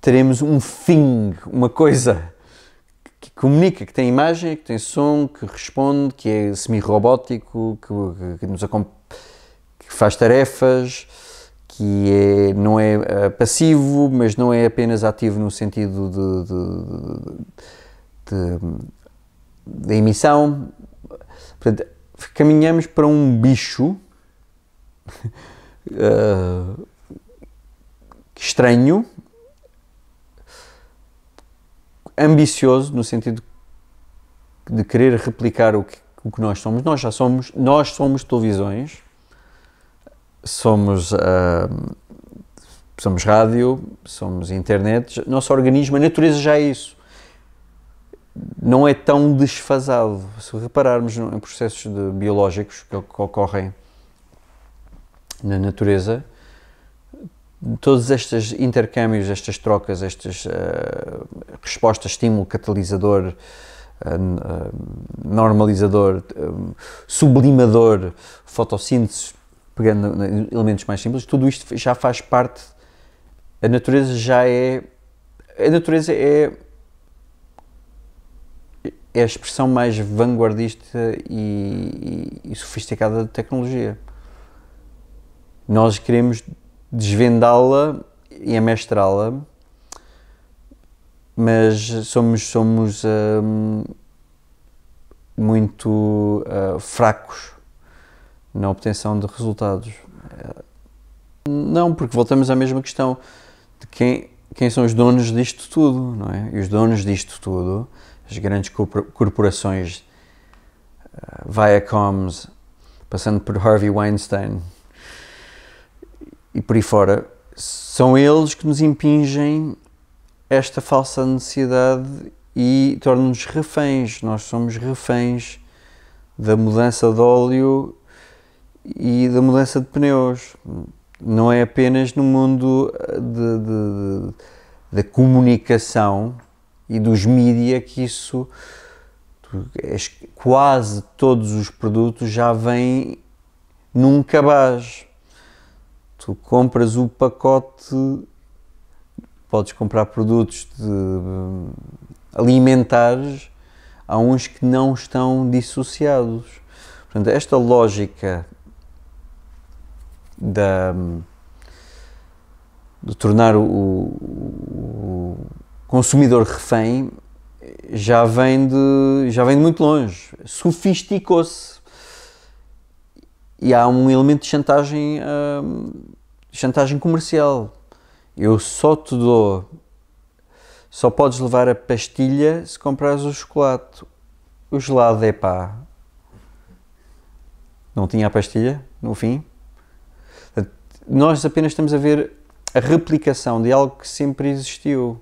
teremos um thing, uma coisa comunica, que tem imagem, que tem som, que responde, que é semi-robótico, que, que, nos que faz tarefas, que é, não é uh, passivo, mas não é apenas ativo no sentido de, de, de, de emissão. Portanto, caminhamos para um bicho uh, estranho, ambicioso no sentido de querer replicar o que, o que nós somos. Nós já somos, nós somos televisões, somos, uh, somos rádio, somos internet, nosso organismo, a natureza já é isso. Não é tão desfasado. Se repararmos em processos de, biológicos que, que ocorrem na natureza, todos estes intercâmbios, estas trocas, estas uh, eh, respostas, estímulo catalisador, uh, normalizador, sublimador, fotossíntese, pegando elementos mais simples, tudo isto já faz parte. A natureza já é. A natureza é. É a expressão mais vanguardista e, e, e sofisticada da tecnologia. Nós queremos desvendá-la e amestrá-la, mas somos, somos um, muito uh, fracos na obtenção de resultados. Não, porque voltamos à mesma questão de quem, quem são os donos disto tudo, não é? E os donos disto tudo, as grandes corporações, uh, Viacoms, passando por Harvey Weinstein, e por aí fora, são eles que nos impingem esta falsa necessidade e tornam-nos reféns. Nós somos reféns da mudança de óleo e da mudança de pneus. Não é apenas no mundo eh, da comunicação e dos mídia que isso quase todos os produtos já vêm num cabaz tu compras o pacote, podes comprar produtos hum, alimentares, há uns que não estão dissociados. Portanto, esta lógica da, hum, de tornar o, o consumidor refém já vem de, já vem de muito longe, sofisticou-se e há um elemento de chantagem, hum, chantagem comercial. Eu só te dou, só podes levar a pastilha se comprares o chocolate. O gelado é pá. Não tinha a pastilha no fim. Nós apenas estamos a ver a replicação de algo que sempre existiu.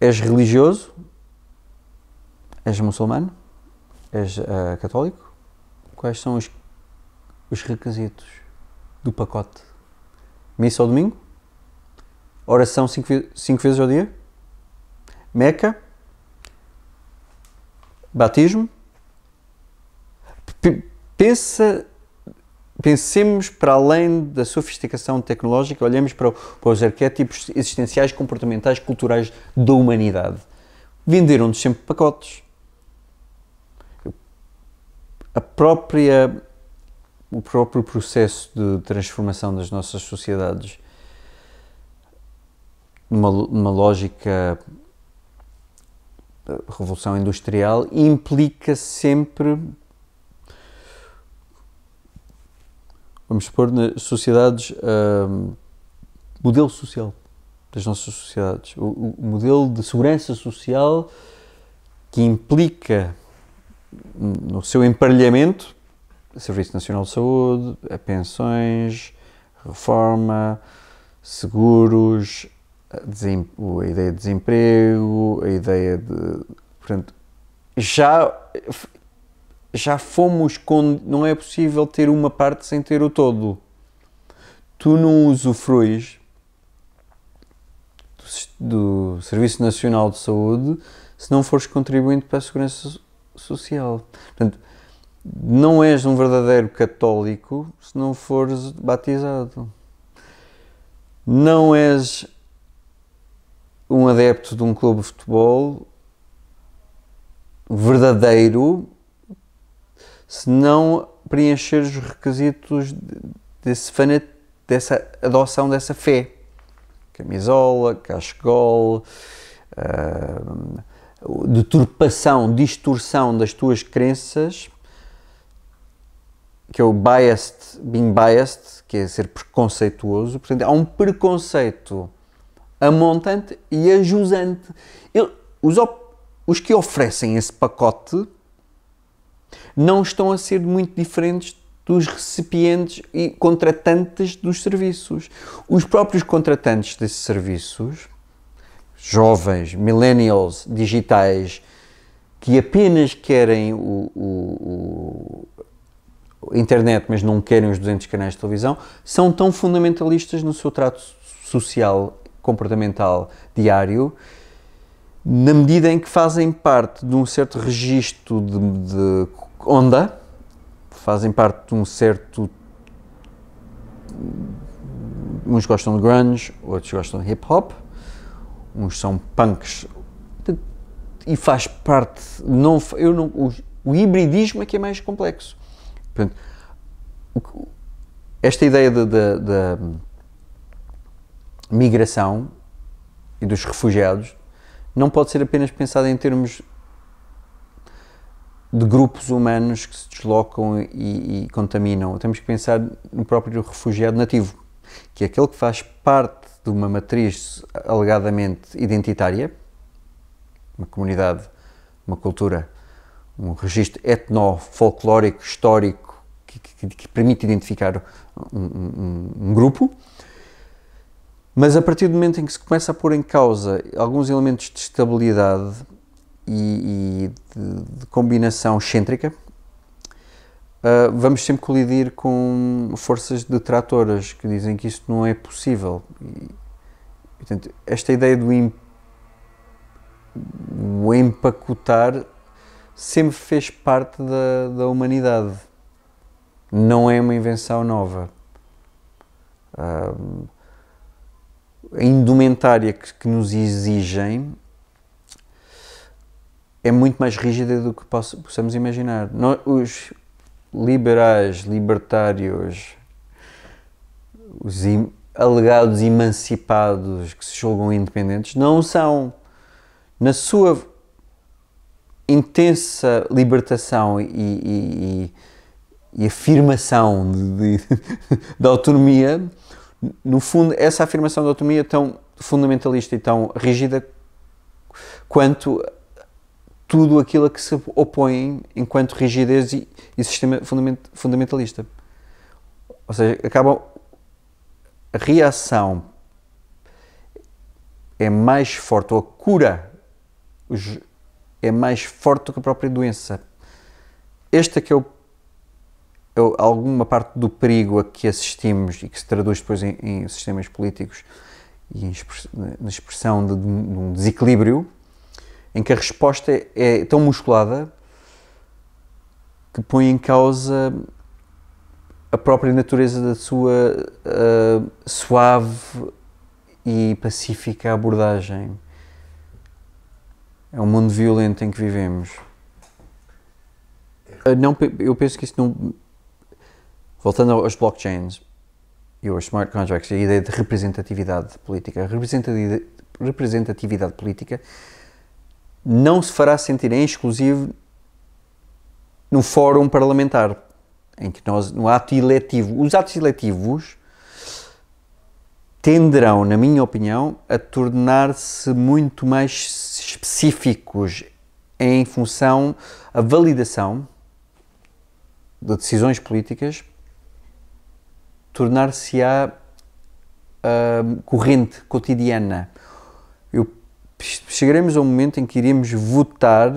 És religioso? És muçulmano? És uh, católico? Quais são os, os requisitos do pacote? Missa ao domingo? Oração cinco, cinco vezes ao dia? Meca? Batismo? P pensa pensemos para além da sofisticação tecnológica, olhemos para, para, os arquétipos existenciais, comportamentais, culturais da humanidade. Venderam-nos sempre pacotes a própria, o próprio processo de transformação das nossas sociedades numa, numa lógica eh, revolução industrial implica sempre vamos supor sociedades um, ehm, modelo social das nossas sociedades o, o modelo de segurança social que implica no seu emparelhamento, Serviço Nacional de Saúde, pensões, reforma, seguros, a ideia de desemprego, a ideia de. Portanto, já, já fomos. Com, não é possível ter uma parte sem ter o todo. Tu não usufruis do, do Serviço Nacional de Saúde se não fores contribuinte para a Segurança social. Portanto, não és um verdadeiro católico se não fores batizado. Não és um adepto de um clube de futebol verdadeiro se não preencheres os requisitos desse dessa adoção dessa fé. Camisola, cachecol, uh, ah, deturpação, distorção das tuas crenças, que é o biased, being biased, que é ser preconceituoso. Portanto, há um preconceito amontante e ajusante. Ele, os, os que oferecem esse pacote não estão a ser muito diferentes dos recipientes e contratantes dos serviços. Os próprios contratantes desses serviços jovens, millennials, digitais, que apenas querem o, o, o, internet, mas não querem os 200 canais de televisão, são tão fundamentalistas no seu trato social, comportamental diário, na medida em que fazem parte de um certo registro de, de onda, fazem parte de um certo. Uns gostam de grunge, outros gostam de hip hop, uns são punks e faz parte, não, eu não, o, o hibridismo é que é mais complexo. Portanto, o, esta ideia da hum, migração e dos refugiados não pode ser apenas pensada em termos de grupos humanos que se deslocam e, e, contaminam. Temos que pensar no próprio refugiado nativo, que é aquele que faz parte de uma matriz alegadamente identitária, uma comunidade, uma cultura, um registro etno-folclórico, histórico, que, que, que, permite identificar um, um, um grupo. Mas a partir do momento em que se começa a pôr em causa alguns elementos de estabilidade e, e de, de, combinação excêntrica, uh, vamos sempre colidir com forças detratoras que dizem que isto não é possível. E, portanto, esta ideia do imp... o empacotar sempre fez parte da, da humanidade. Não é uma invenção nova. Uh, a indumentária que, que, nos exigem é muito mais rígida do que possamos imaginar. Nós, os, liberais, libertários, os im alegados emancipados que se julgam independentes, não são, na sua intensa libertação e, e, e, e afirmação de, de, da autonomia, no fundo, essa afirmação da autonomia é tão fundamentalista e tão rígida quanto tudo aquilo a que se opõem enquanto rigidez e, e sistema fundamentalista. Ou seja, acabam. A reação é mais forte, ou a cura é mais forte do que a própria doença. Este é que é, o, é alguma parte do perigo a que assistimos e que se traduz depois em, em sistemas políticos e em, na expressão de, de um desequilíbrio, em que a resposta é, é tão musculada que põe em causa a própria natureza da sua uh, suave e pacífica abordagem. É um mundo violento em que vivemos. Eh, não, eu penso que isso não. Voltando aos blockchains e aos smart contracts, a ideia de representatividade política. A representatividade, representatividade política não se fará sentir em exclusivo no fórum parlamentar, em que nós, no ato eletivo, os atos eletivos tenderão, na minha opinião, a tornar-se muito mais específicos em função a validação de decisões políticas tornar-se-á uh, corrente cotidiana. Eu, chegaremos ao momento em que iremos votar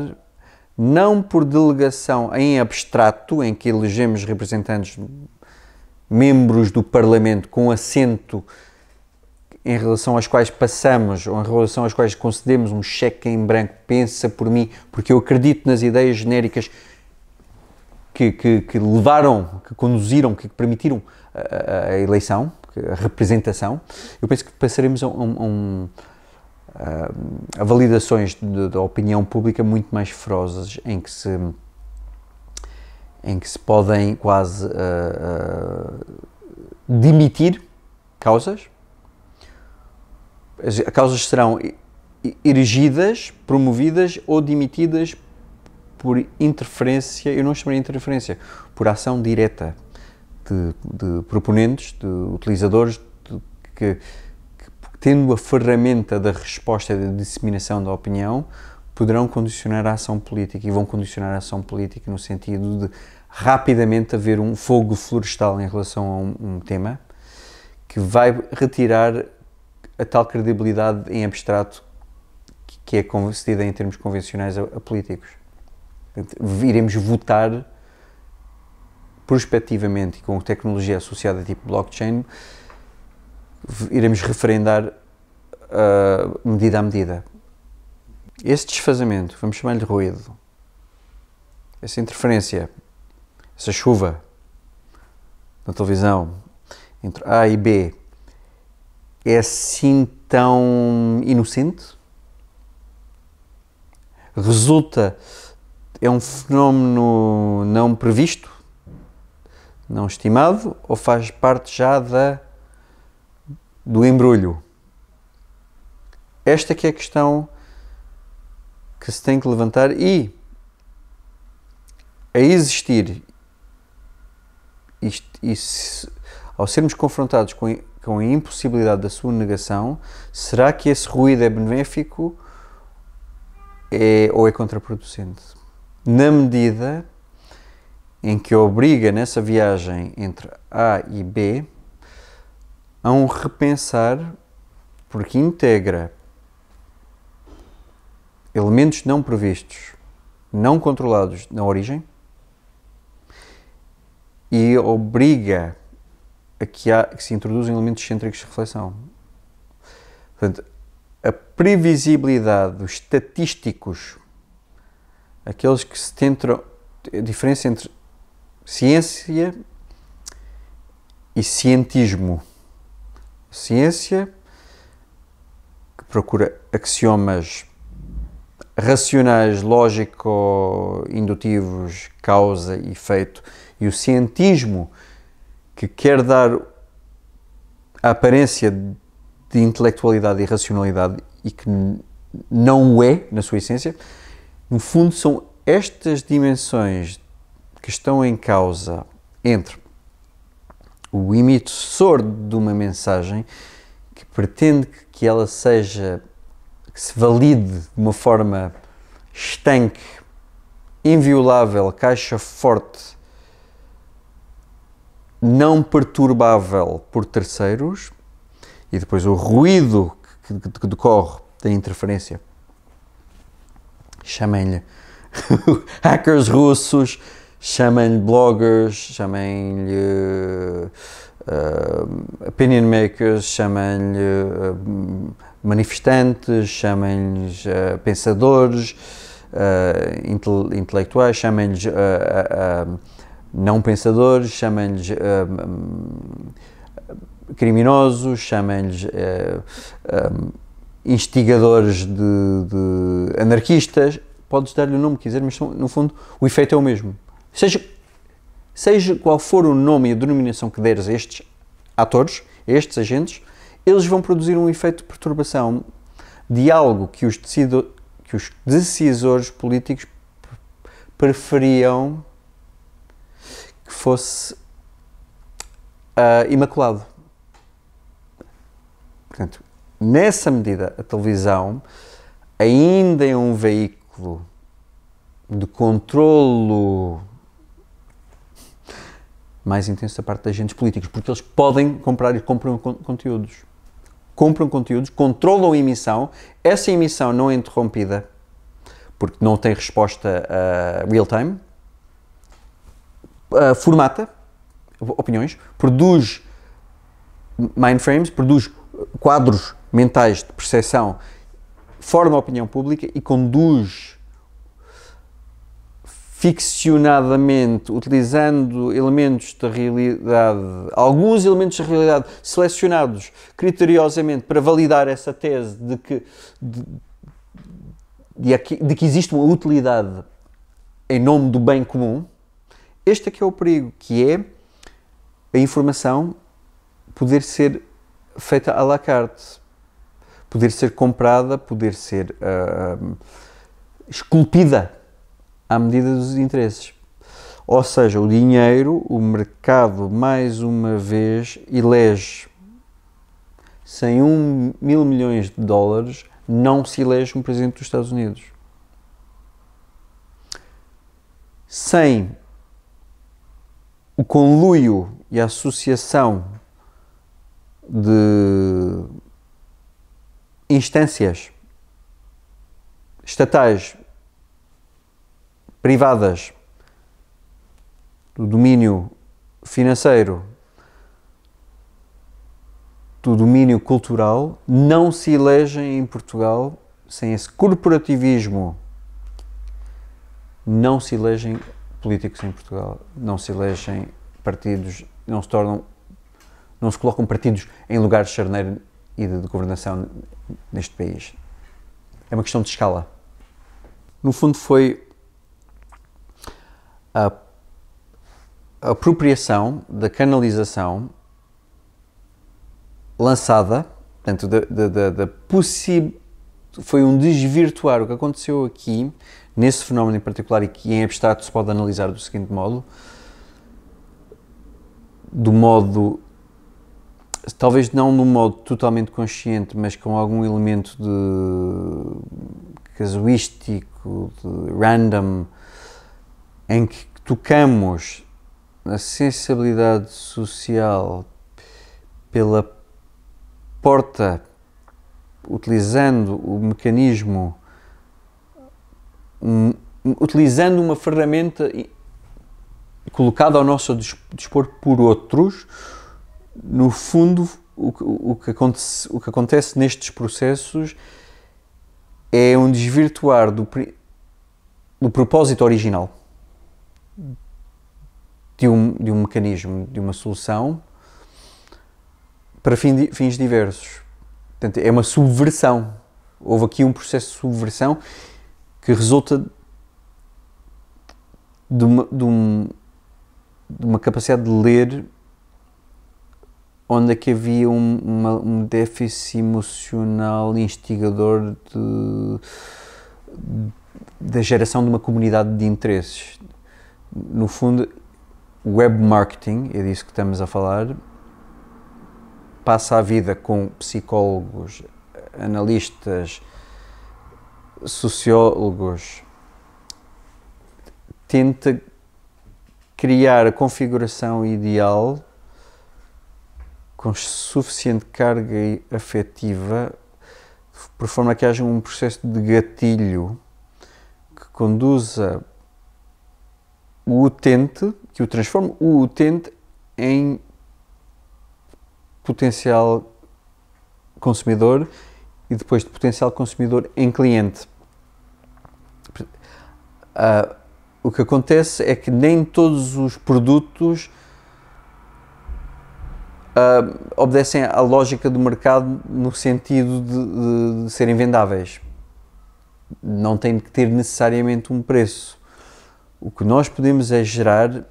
não por delegação em abstrato, em que elegemos representantes, membros do Parlamento com assento em relação aos quais passamos ou em relação aos quais concedemos um cheque em branco, pensa por mim, porque eu acredito nas ideias genéricas que, que, que levaram, que conduziram, que permitiram a, a eleição, a representação. Eu penso que passaremos a, a um uh, ah, validações da opinião pública muito mais ferozes em que se em que se podem quase uh, uh, demitir causas. As causas serão erigidas, promovidas ou demitidas por interferência, eu não chamaria interferência, por ação direta de, de proponentes, de utilizadores de, que tendo a ferramenta da resposta da disseminação da opinião, poderão condicionar a ação política e vão condicionar a ação política no sentido de rapidamente haver um fogo florestal em relação a um, um tema que vai retirar a tal credibilidade em abstrato que é concedida em termos convencionais a, a políticos. Iremos votar prospectivamente e com tecnologia associada tipo blockchain iremos referendar uh, medida a medida. Esse desfazamento, vamos chamar-lhe ruído, essa interferência, essa chuva na televisão entre A e B é assim tão inocente? Resulta, é um fenómeno não previsto, não estimado, ou faz parte já da do embrulho. Esta que é a questão que se tem que levantar e a existir isto, ao sermos confrontados com, com a impossibilidade da sua negação, será que esse ruído é benéfico é, ou é contraproducente? Na medida em que obriga nessa viagem entre A e B a um repensar, porque integra elementos não previstos, não controlados na origem e obriga a que, há, que se introduzam elementos cêntricos de reflexão. Portanto, a previsibilidade dos estatísticos, aqueles que se tentam. A diferença entre ciência e cientismo ciência que procura axiomas racionais, lógico-indutivos, causa e efeito, e o cientismo que quer dar a aparência de intelectualidade e racionalidade e que não o é na sua essência, no fundo são estas dimensões que estão em causa entre o emissor de uma mensagem que pretende que ela seja, que se valide de uma forma estanque, inviolável, caixa forte, não perturbável por terceiros, e depois o ruído que, que, que decorre da interferência. Chamem-lhe hackers russos, chamem-lhe bloggers, chamem-lhe uh, opinion makers, chamem-lhe uh, manifestantes, chamem-lhes uh, pensadores, intele intelectuais, chamem-lhes não pensadores, chamem-lhes criminosos, chamem-lhes instigadores de, de anarquistas, podes dar-lhe o nome que quiser, mas no fundo o efeito é o mesmo. Seja, seja qual for o nome e a denominação que deres a estes atores, a estes agentes, eles vão produzir um efeito de perturbação de algo que os, decido, que os decisores políticos preferiam que fosse uh, imaculado. Portanto, nessa medida, a televisão ainda é um veículo de controlo mais intenso da parte de agentes políticos, porque eles podem comprar e compram conteúdos. Compram conteúdos, controlam a emissão, essa emissão não é interrompida porque não tem resposta uh, ah, real-time, uh, ah, formata opiniões, produz mindframes, produz quadros mentais de percepção, forma a opinião pública e conduz ficcionadamente, utilizando elementos da realidade, alguns elementos da realidade selecionados criteriosamente para validar essa tese de que, de, de, que existe uma utilidade em nome do bem comum, este aqui é, é o perigo, que é a informação poder ser feita à la carte, poder ser comprada, poder ser uh, esculpida à medida dos interesses. Ou seja, o dinheiro, o mercado, mais uma vez, elege. Sem um mil milhões de dólares, não se elege um presidente dos Estados Unidos. Sem o conluio e a associação de instâncias estatais privadas do domínio financeiro, do domínio cultural, não se elegem em Portugal sem esse corporativismo. Não se elegem políticos em Portugal, não se elegem partidos, não se tornam, não se colocam partidos em lugares de charneiro e de, de governação neste país. É uma questão de escala. No fundo, foi a apropriação da canalização lançada, portanto, da, da, foi um desvirtuar o que aconteceu aqui, nesse fenómeno em particular e que em abstrato se pode analisar do seguinte modo, do modo talvez não num modo totalmente consciente, mas com algum elemento de casuístico, de random, em que tocamos a sensibilidade social pela porta, utilizando o mecanismo, um, utilizando uma ferramenta colocada ao nosso dispor por outros, no fundo, o, que, o que acontece, o que acontece nestes processos é um desvirtuar do, do propósito original de um, de um mecanismo, de uma solução, para fins, fins diversos. Portanto, é uma subversão. Houve aqui um processo de subversão que resulta de uma, de, um, de uma capacidade de ler onde é que havia um, uma, um déficit emocional instigador da geração de uma comunidade de interesses. No fundo, web marketing, é disso que estamos a falar, passa a vida com psicólogos, analistas, sociólogos, tenta criar a configuração ideal com suficiente carga afetiva, por forma que haja um processo de gatilho que conduza o utente que o transforme o utente em potencial consumidor e depois de potencial consumidor em cliente. Uh, o que acontece é que nem todos os produtos uh, obedecem à lógica do mercado no sentido de, de, de serem vendáveis. Não tem que ter necessariamente um preço. O que nós podemos é gerar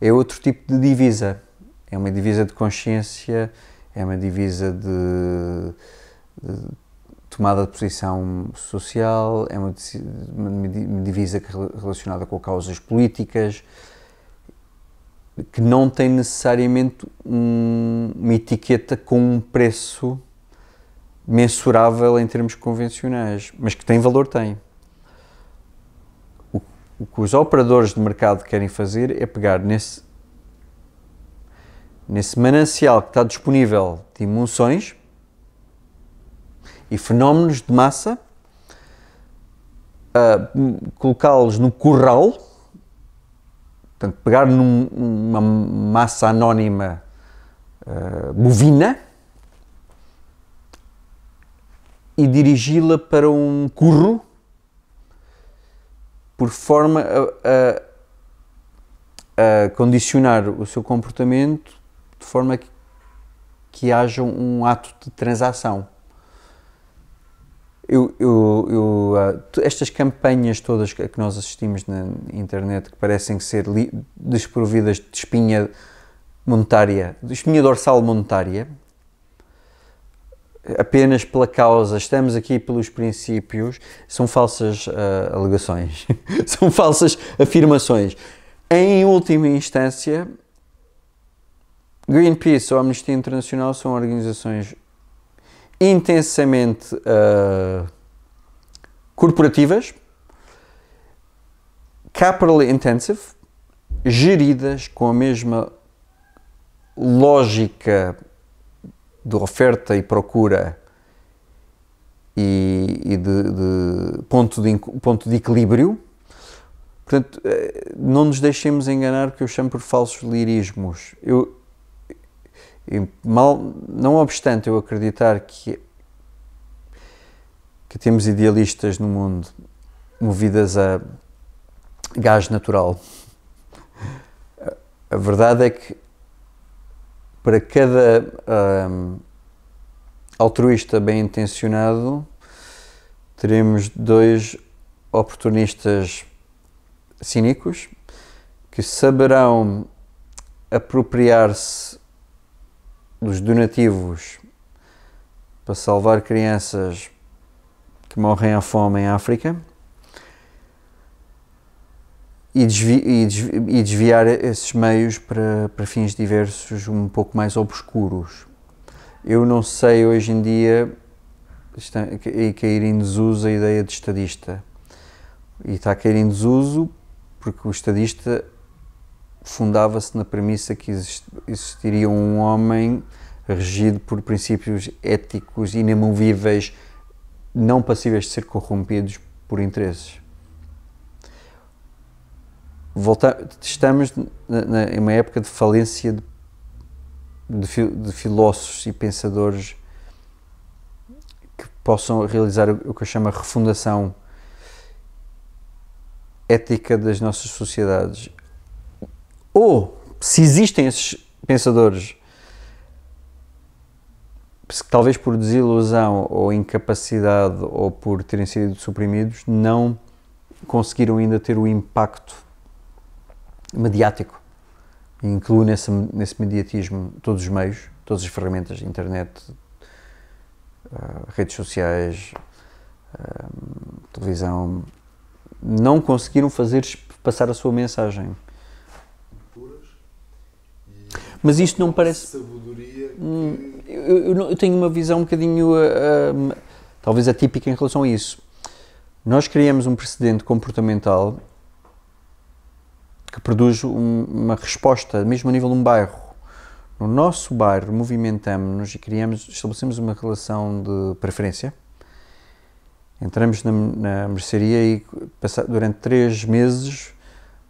é outro tipo de divisa. É uma divisa de consciência, é uma divisa de, de tomada de posição social, é uma, uma divisa é relacionada com causas políticas, que não tem necessariamente um, uma etiqueta com um preço mensurável em termos convencionais, mas que tem valor, tem. O que os operadores de mercado querem fazer é pegar nesse, nesse manancial que está disponível de emoções e fenómenos de massa, ah, colocá-los no curral, portanto, pegar num, numa massa anónima uh, bovina e dirigi-la para um curro por forma a, a, a condicionar o seu comportamento de forma que, que haja um ato de transação. Eu, eu, eu, ah, estas campanhas todas que nós assistimos na internet que parecem ser desprovidas de espinha monetária, de espinha dorsal monetária, apenas pela causa, estamos aqui pelos princípios, são falsas uh, alegações, são falsas afirmações. Em última instância, Greenpeace ou Amnistia Internacional são organizações intensamente uh, corporativas, capital intensive, geridas com a mesma lógica de oferta e procura e, e de, de, ponto de ponto de equilíbrio. Portanto, eh, não nos deixemos enganar que eu chamo por falsos lirismos. Eu, mal, não obstante eu acreditar que, que temos idealistas no mundo movidas a gás natural, a verdade é que para cada um, altruísta bem intencionado, teremos dois oportunistas cínicos que saberão apropriar-se dos donativos para salvar crianças que morrem à fome em África e, desvi, e, desvi, e desviar esses meios para, para fins diversos um pouco mais obscuros. Eu não sei hoje em dia e cair em desuso a ideia de estadista. E está a cair em desuso porque o estadista fundava-se na premissa que existiria um homem regido por princípios éticos inamovíveis, não passíveis de ser corrompidos por interesses volta, estamos em uma época de falência de, de, de, filósofos e pensadores que possam realizar o, o que eu chamo a refundação ética das nossas sociedades. Ou, se existem esses pensadores, talvez por desilusão ou incapacidade ou por terem sido suprimidos, não conseguiram ainda ter o impacto mediático. E incluo nesse, nesse mediatismo todos os meios, todas as ferramentas, internet, uh, redes sociais, uh, televisão, não conseguiram fazer passar a sua mensagem. Mas isto não parece. Sabedoria que... Hum, eu, eu, eu, tenho uma visão um bocadinho. Uh, talvez atípica em relação a isso. Nós criamos um precedente comportamental que produz um, uma resposta, mesmo a nível de um bairro. No nosso bairro, movimentamos-nos e criamos, estabelecemos uma relação de preferência. Entramos na, na mercearia e passa, durante três meses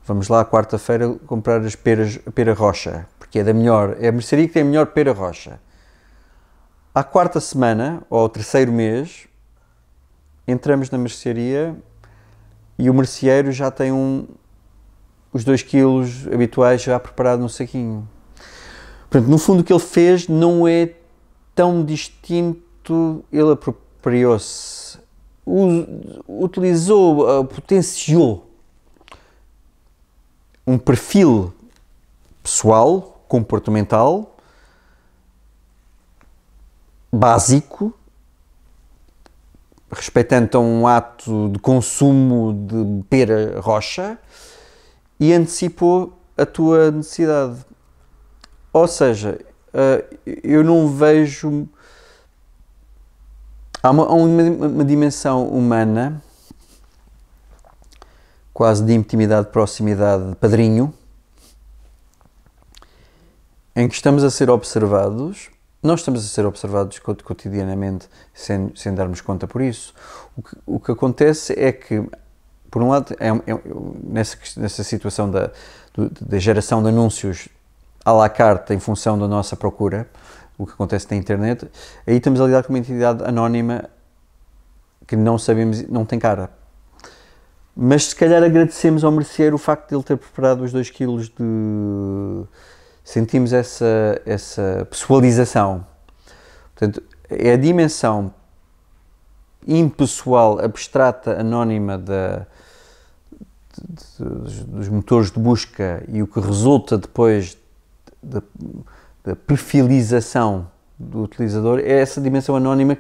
vamos lá à quarta-feira comprar as peras, a pera rocha, porque é da melhor, é a mercearia que tem a melhor pera rocha. À quarta semana, ou ao terceiro mês, entramos na mercearia e o merceeiro já tem um, os 2 quilos habituais já preparado no saquinho. Portanto, no fundo o que ele fez não é tão distinto, ele apropriou-se, utilizou, ah, potenciou um perfil pessoal, comportamental, básico, respeitando um ato de consumo de pera rocha, e antecipou a tua necessidade. Ou seja, eh, eu não vejo. Há uma, uma dimensão humana, quase de intimidade, proximidade, padrinho, em que estamos a ser observados nós estamos a ser observados cotidianamente sem, sem darmos conta por isso. O que, o que, acontece é que por um lado, é, é, nessa, nessa situação da, do, da geração de anúncios à la carte em função da nossa procura, o que acontece na internet, aí estamos a lidar com uma entidade anónima que não sabemos, não tem cara. Mas se calhar agradecemos ao merceeiro o facto de ele ter preparado os dois quilos de. Sentimos essa, essa pessoalização. Portanto, é a dimensão impessoal, abstrata, anónima da, de, de, dos motores de busca e o que resulta depois da, perfilização do utilizador é essa dimensão anónima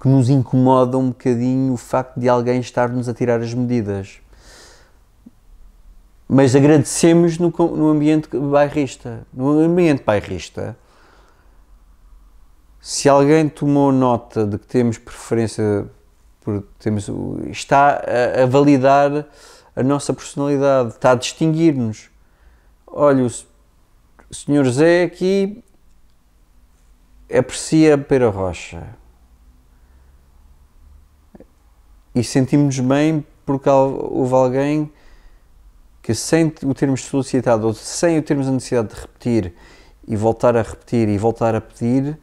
que nos incomoda um bocadinho o facto de alguém estar-nos a tirar as medidas. Mas agradecemos no, no ambiente bairrista. No ambiente bairrista, se alguém tomou nota de que temos preferência por, temos, está a, a validar a nossa personalidade, está a distinguir-nos. Olha, o senhor Zé aqui aprecia a pera rocha e sentimos-nos bem porque houve alguém que sem o termos solicitado ou sem o termos a necessidade de repetir e voltar a repetir e voltar a pedir,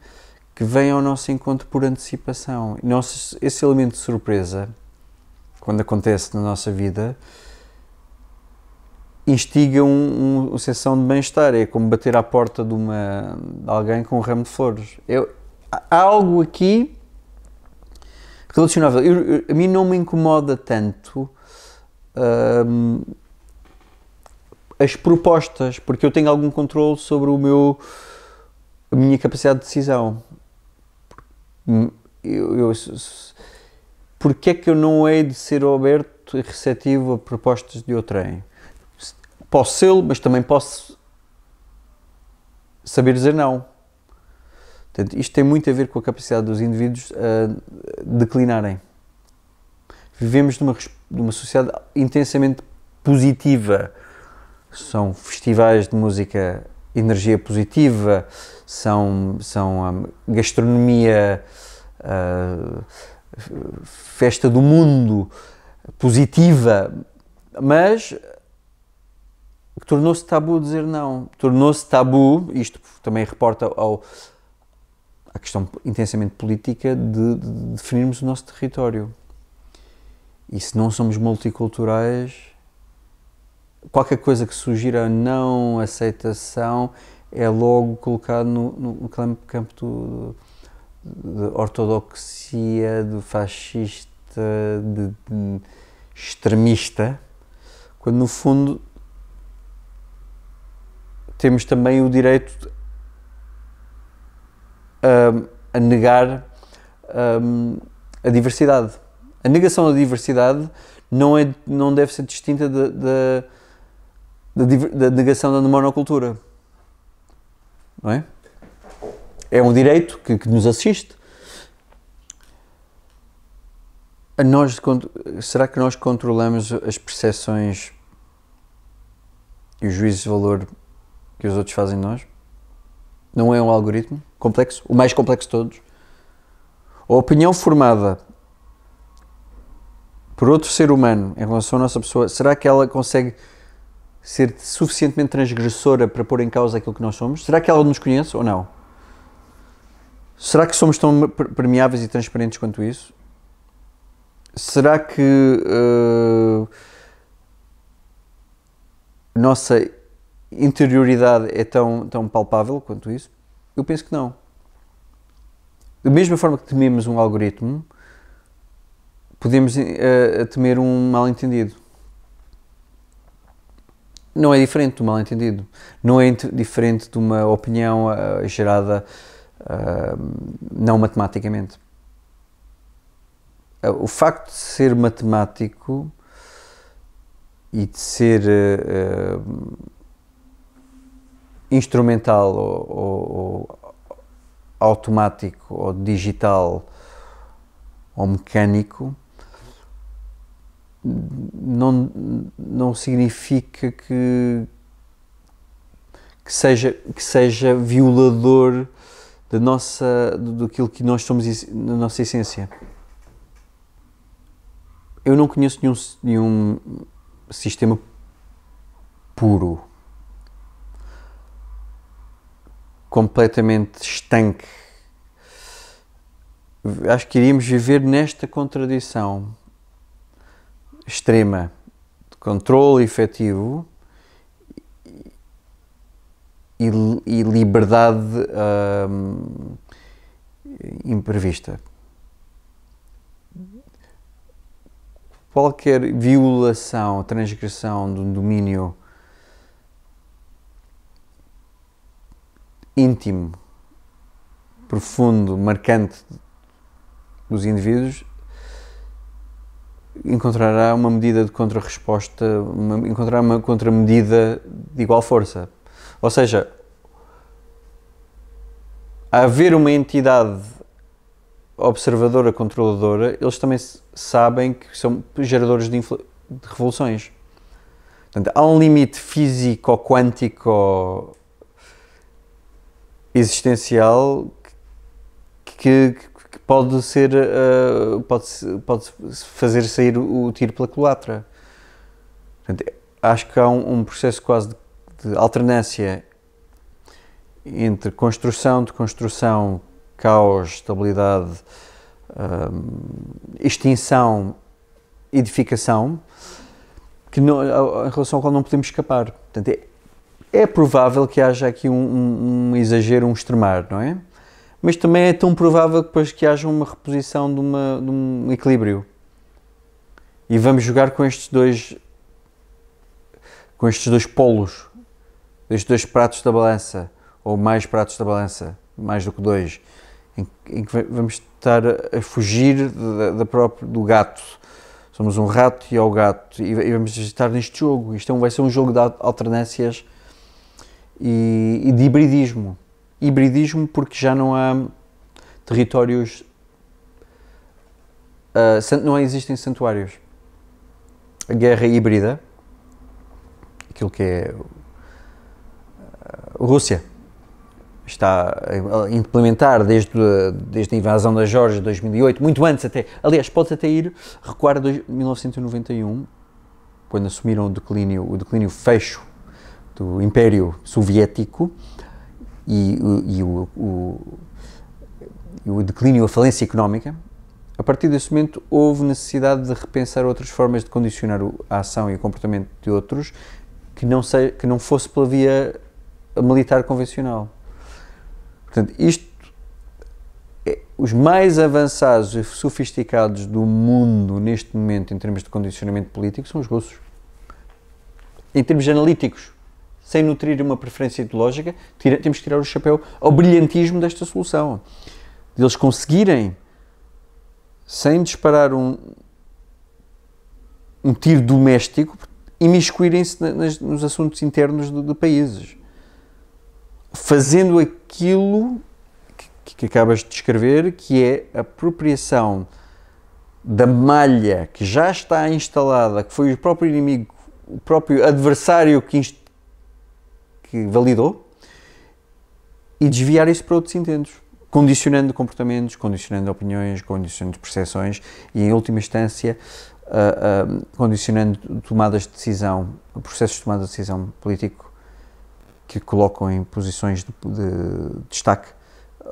que vem ao nosso encontro por antecipação. Nosso, esse elemento de surpresa quando acontece na nossa vida, instiga um, uma sensação de bem-estar. É como bater à porta de, uma, de alguém com um ramo de flores. Eu, há algo aqui relacionável. Eu, eu, a mim não me incomoda tanto hum, as propostas, porque eu tenho algum controle sobre o meu, a minha capacidade de decisão. Hum, eu, eu porque é que eu não hei de ser aberto e receptivo a propostas de outrem? Posso ser, mas também posso saber dizer não. Portanto, isto tem muito a ver com a capacidade dos indivíduos a declinarem. Vivemos numa, numa sociedade intensamente positiva. São festivais de música energia positiva, são, são um, gastronomia. Uh, festa do mundo positiva, mas tornou-se tabu dizer não. Tornou-se tabu, isto também reporta ao, à questão intensamente política de, de, definirmos o nosso território. E se não somos multiculturais, qualquer coisa que sugira a não aceitação é logo colocado no, no campo do, de ortodoxia, de fascista, de, de extremista, quando no fundo temos também o direito a, hum, a negar a, hum, a diversidade. A negação da diversidade não, é, não deve ser distinta da, da, da, da negação da monocultura. Não é? é um direito que, que nos assiste. A nós, será que nós controlamos as percepções e os juízos de valor que os outros fazem de nós? Não é um algoritmo complexo? O mais complexo de todos? A opinião formada por outro ser humano em relação à nossa pessoa, será que ela consegue ser suficientemente transgressora para pôr em causa aquilo que nós somos? Será que ela nos conhece ou não? Será que somos tão permeáveis e transparentes quanto isso? Será que uh, nossa interioridade é tão, tão palpável quanto isso? Eu penso que não. Da mesma forma que tememos um algoritmo, podemos uh, temer um mal-entendido. Não é diferente do mal-entendido. Não é diferente de uma opinião uh, gerada não matematicamente. Ah, o facto de ser matemático e de ser ah, instrumental ou, ou, automático ou digital ou mecânico não, não significa que, que, seja, que seja violador da nossa, do, daquilo que nós somos na nossa essência. Eu não conheço nenhum, nenhum sistema puro, completamente estanque. Acho que iríamos viver nesta contradição extrema de controle efetivo e, e liberdade hum, imprevista. Qualquer violação, transgressão de um domínio íntimo, profundo, marcante dos indivíduos encontrará uma medida de contra-resposta, encontrará uma contramedida de igual força. Ou seja, haver uma entidade observadora, controladora, eles também sabem que são geradores de, de revoluções. Portanto, há um limite físico, quântico, existencial que, que, que pode ser uh, pode, pode fazer sair o tiro pela culatra. Portanto, acho que há um, um processo quase de de alternância entre construção, de construção, caos, estabilidade, hum, extinção, edificação, que não, em relação ao qual não podemos escapar. Portanto, é, é provável que haja aqui um, um, um, exagero, um extremar, não é? Mas também é tão provável depois que haja uma reposição de, uma, de um equilíbrio. E vamos jogar com estes dois com estes dois polos Destes dois pratos da balança, ou mais pratos da balança, mais do que dois, em, em que vamos estar a fugir da, da própria, do gato. Somos um rato e ao é gato, e, e vamos estar neste jogo. Isto é um, vai ser um jogo de alternâncias e, e de hibridismo. Hibridismo porque já não há territórios Uh, não existem santuários. A guerra é híbrida, aquilo que é Rússia está a implementar desde, desde a invasão da Georgia de 2008, muito antes até. Aliás, pode até ir recuar a 1991, quando assumiram o declínio, o declínio fecho do Império Soviético e, e, e o, o, o declínio, a falência económica. A partir desse momento, houve necessidade de repensar outras formas de condicionar a ação e o comportamento de outros que não, se, que não fosse pela via militar convencional. Portanto, isto é os mais avançados e sofisticados do mundo neste momento em termos de condicionamento político são os russos. Em termos analíticos, sem nutrir uma preferência ideológica, tira, temos que tirar o chapéu ao brilhantismo desta solução. De eles conseguirem, sem disparar um, um tiro doméstico, imiscuírem-se nos assuntos internos de, de países fazendo aquilo que, que acabas de descrever, que é a apropriação da malha que já está instalada, que foi o próprio inimigo, o próprio adversário que, que validou, e desviar isso para outros intentos, condicionando comportamentos, condicionando opiniões, condicionando percepções e, em última instância, uh, uh, condicionando tomadas de decisão, processos de tomada de decisão político que colocam em posições de, de destaque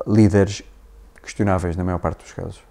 líderes questionáveis na maior parte dos casos.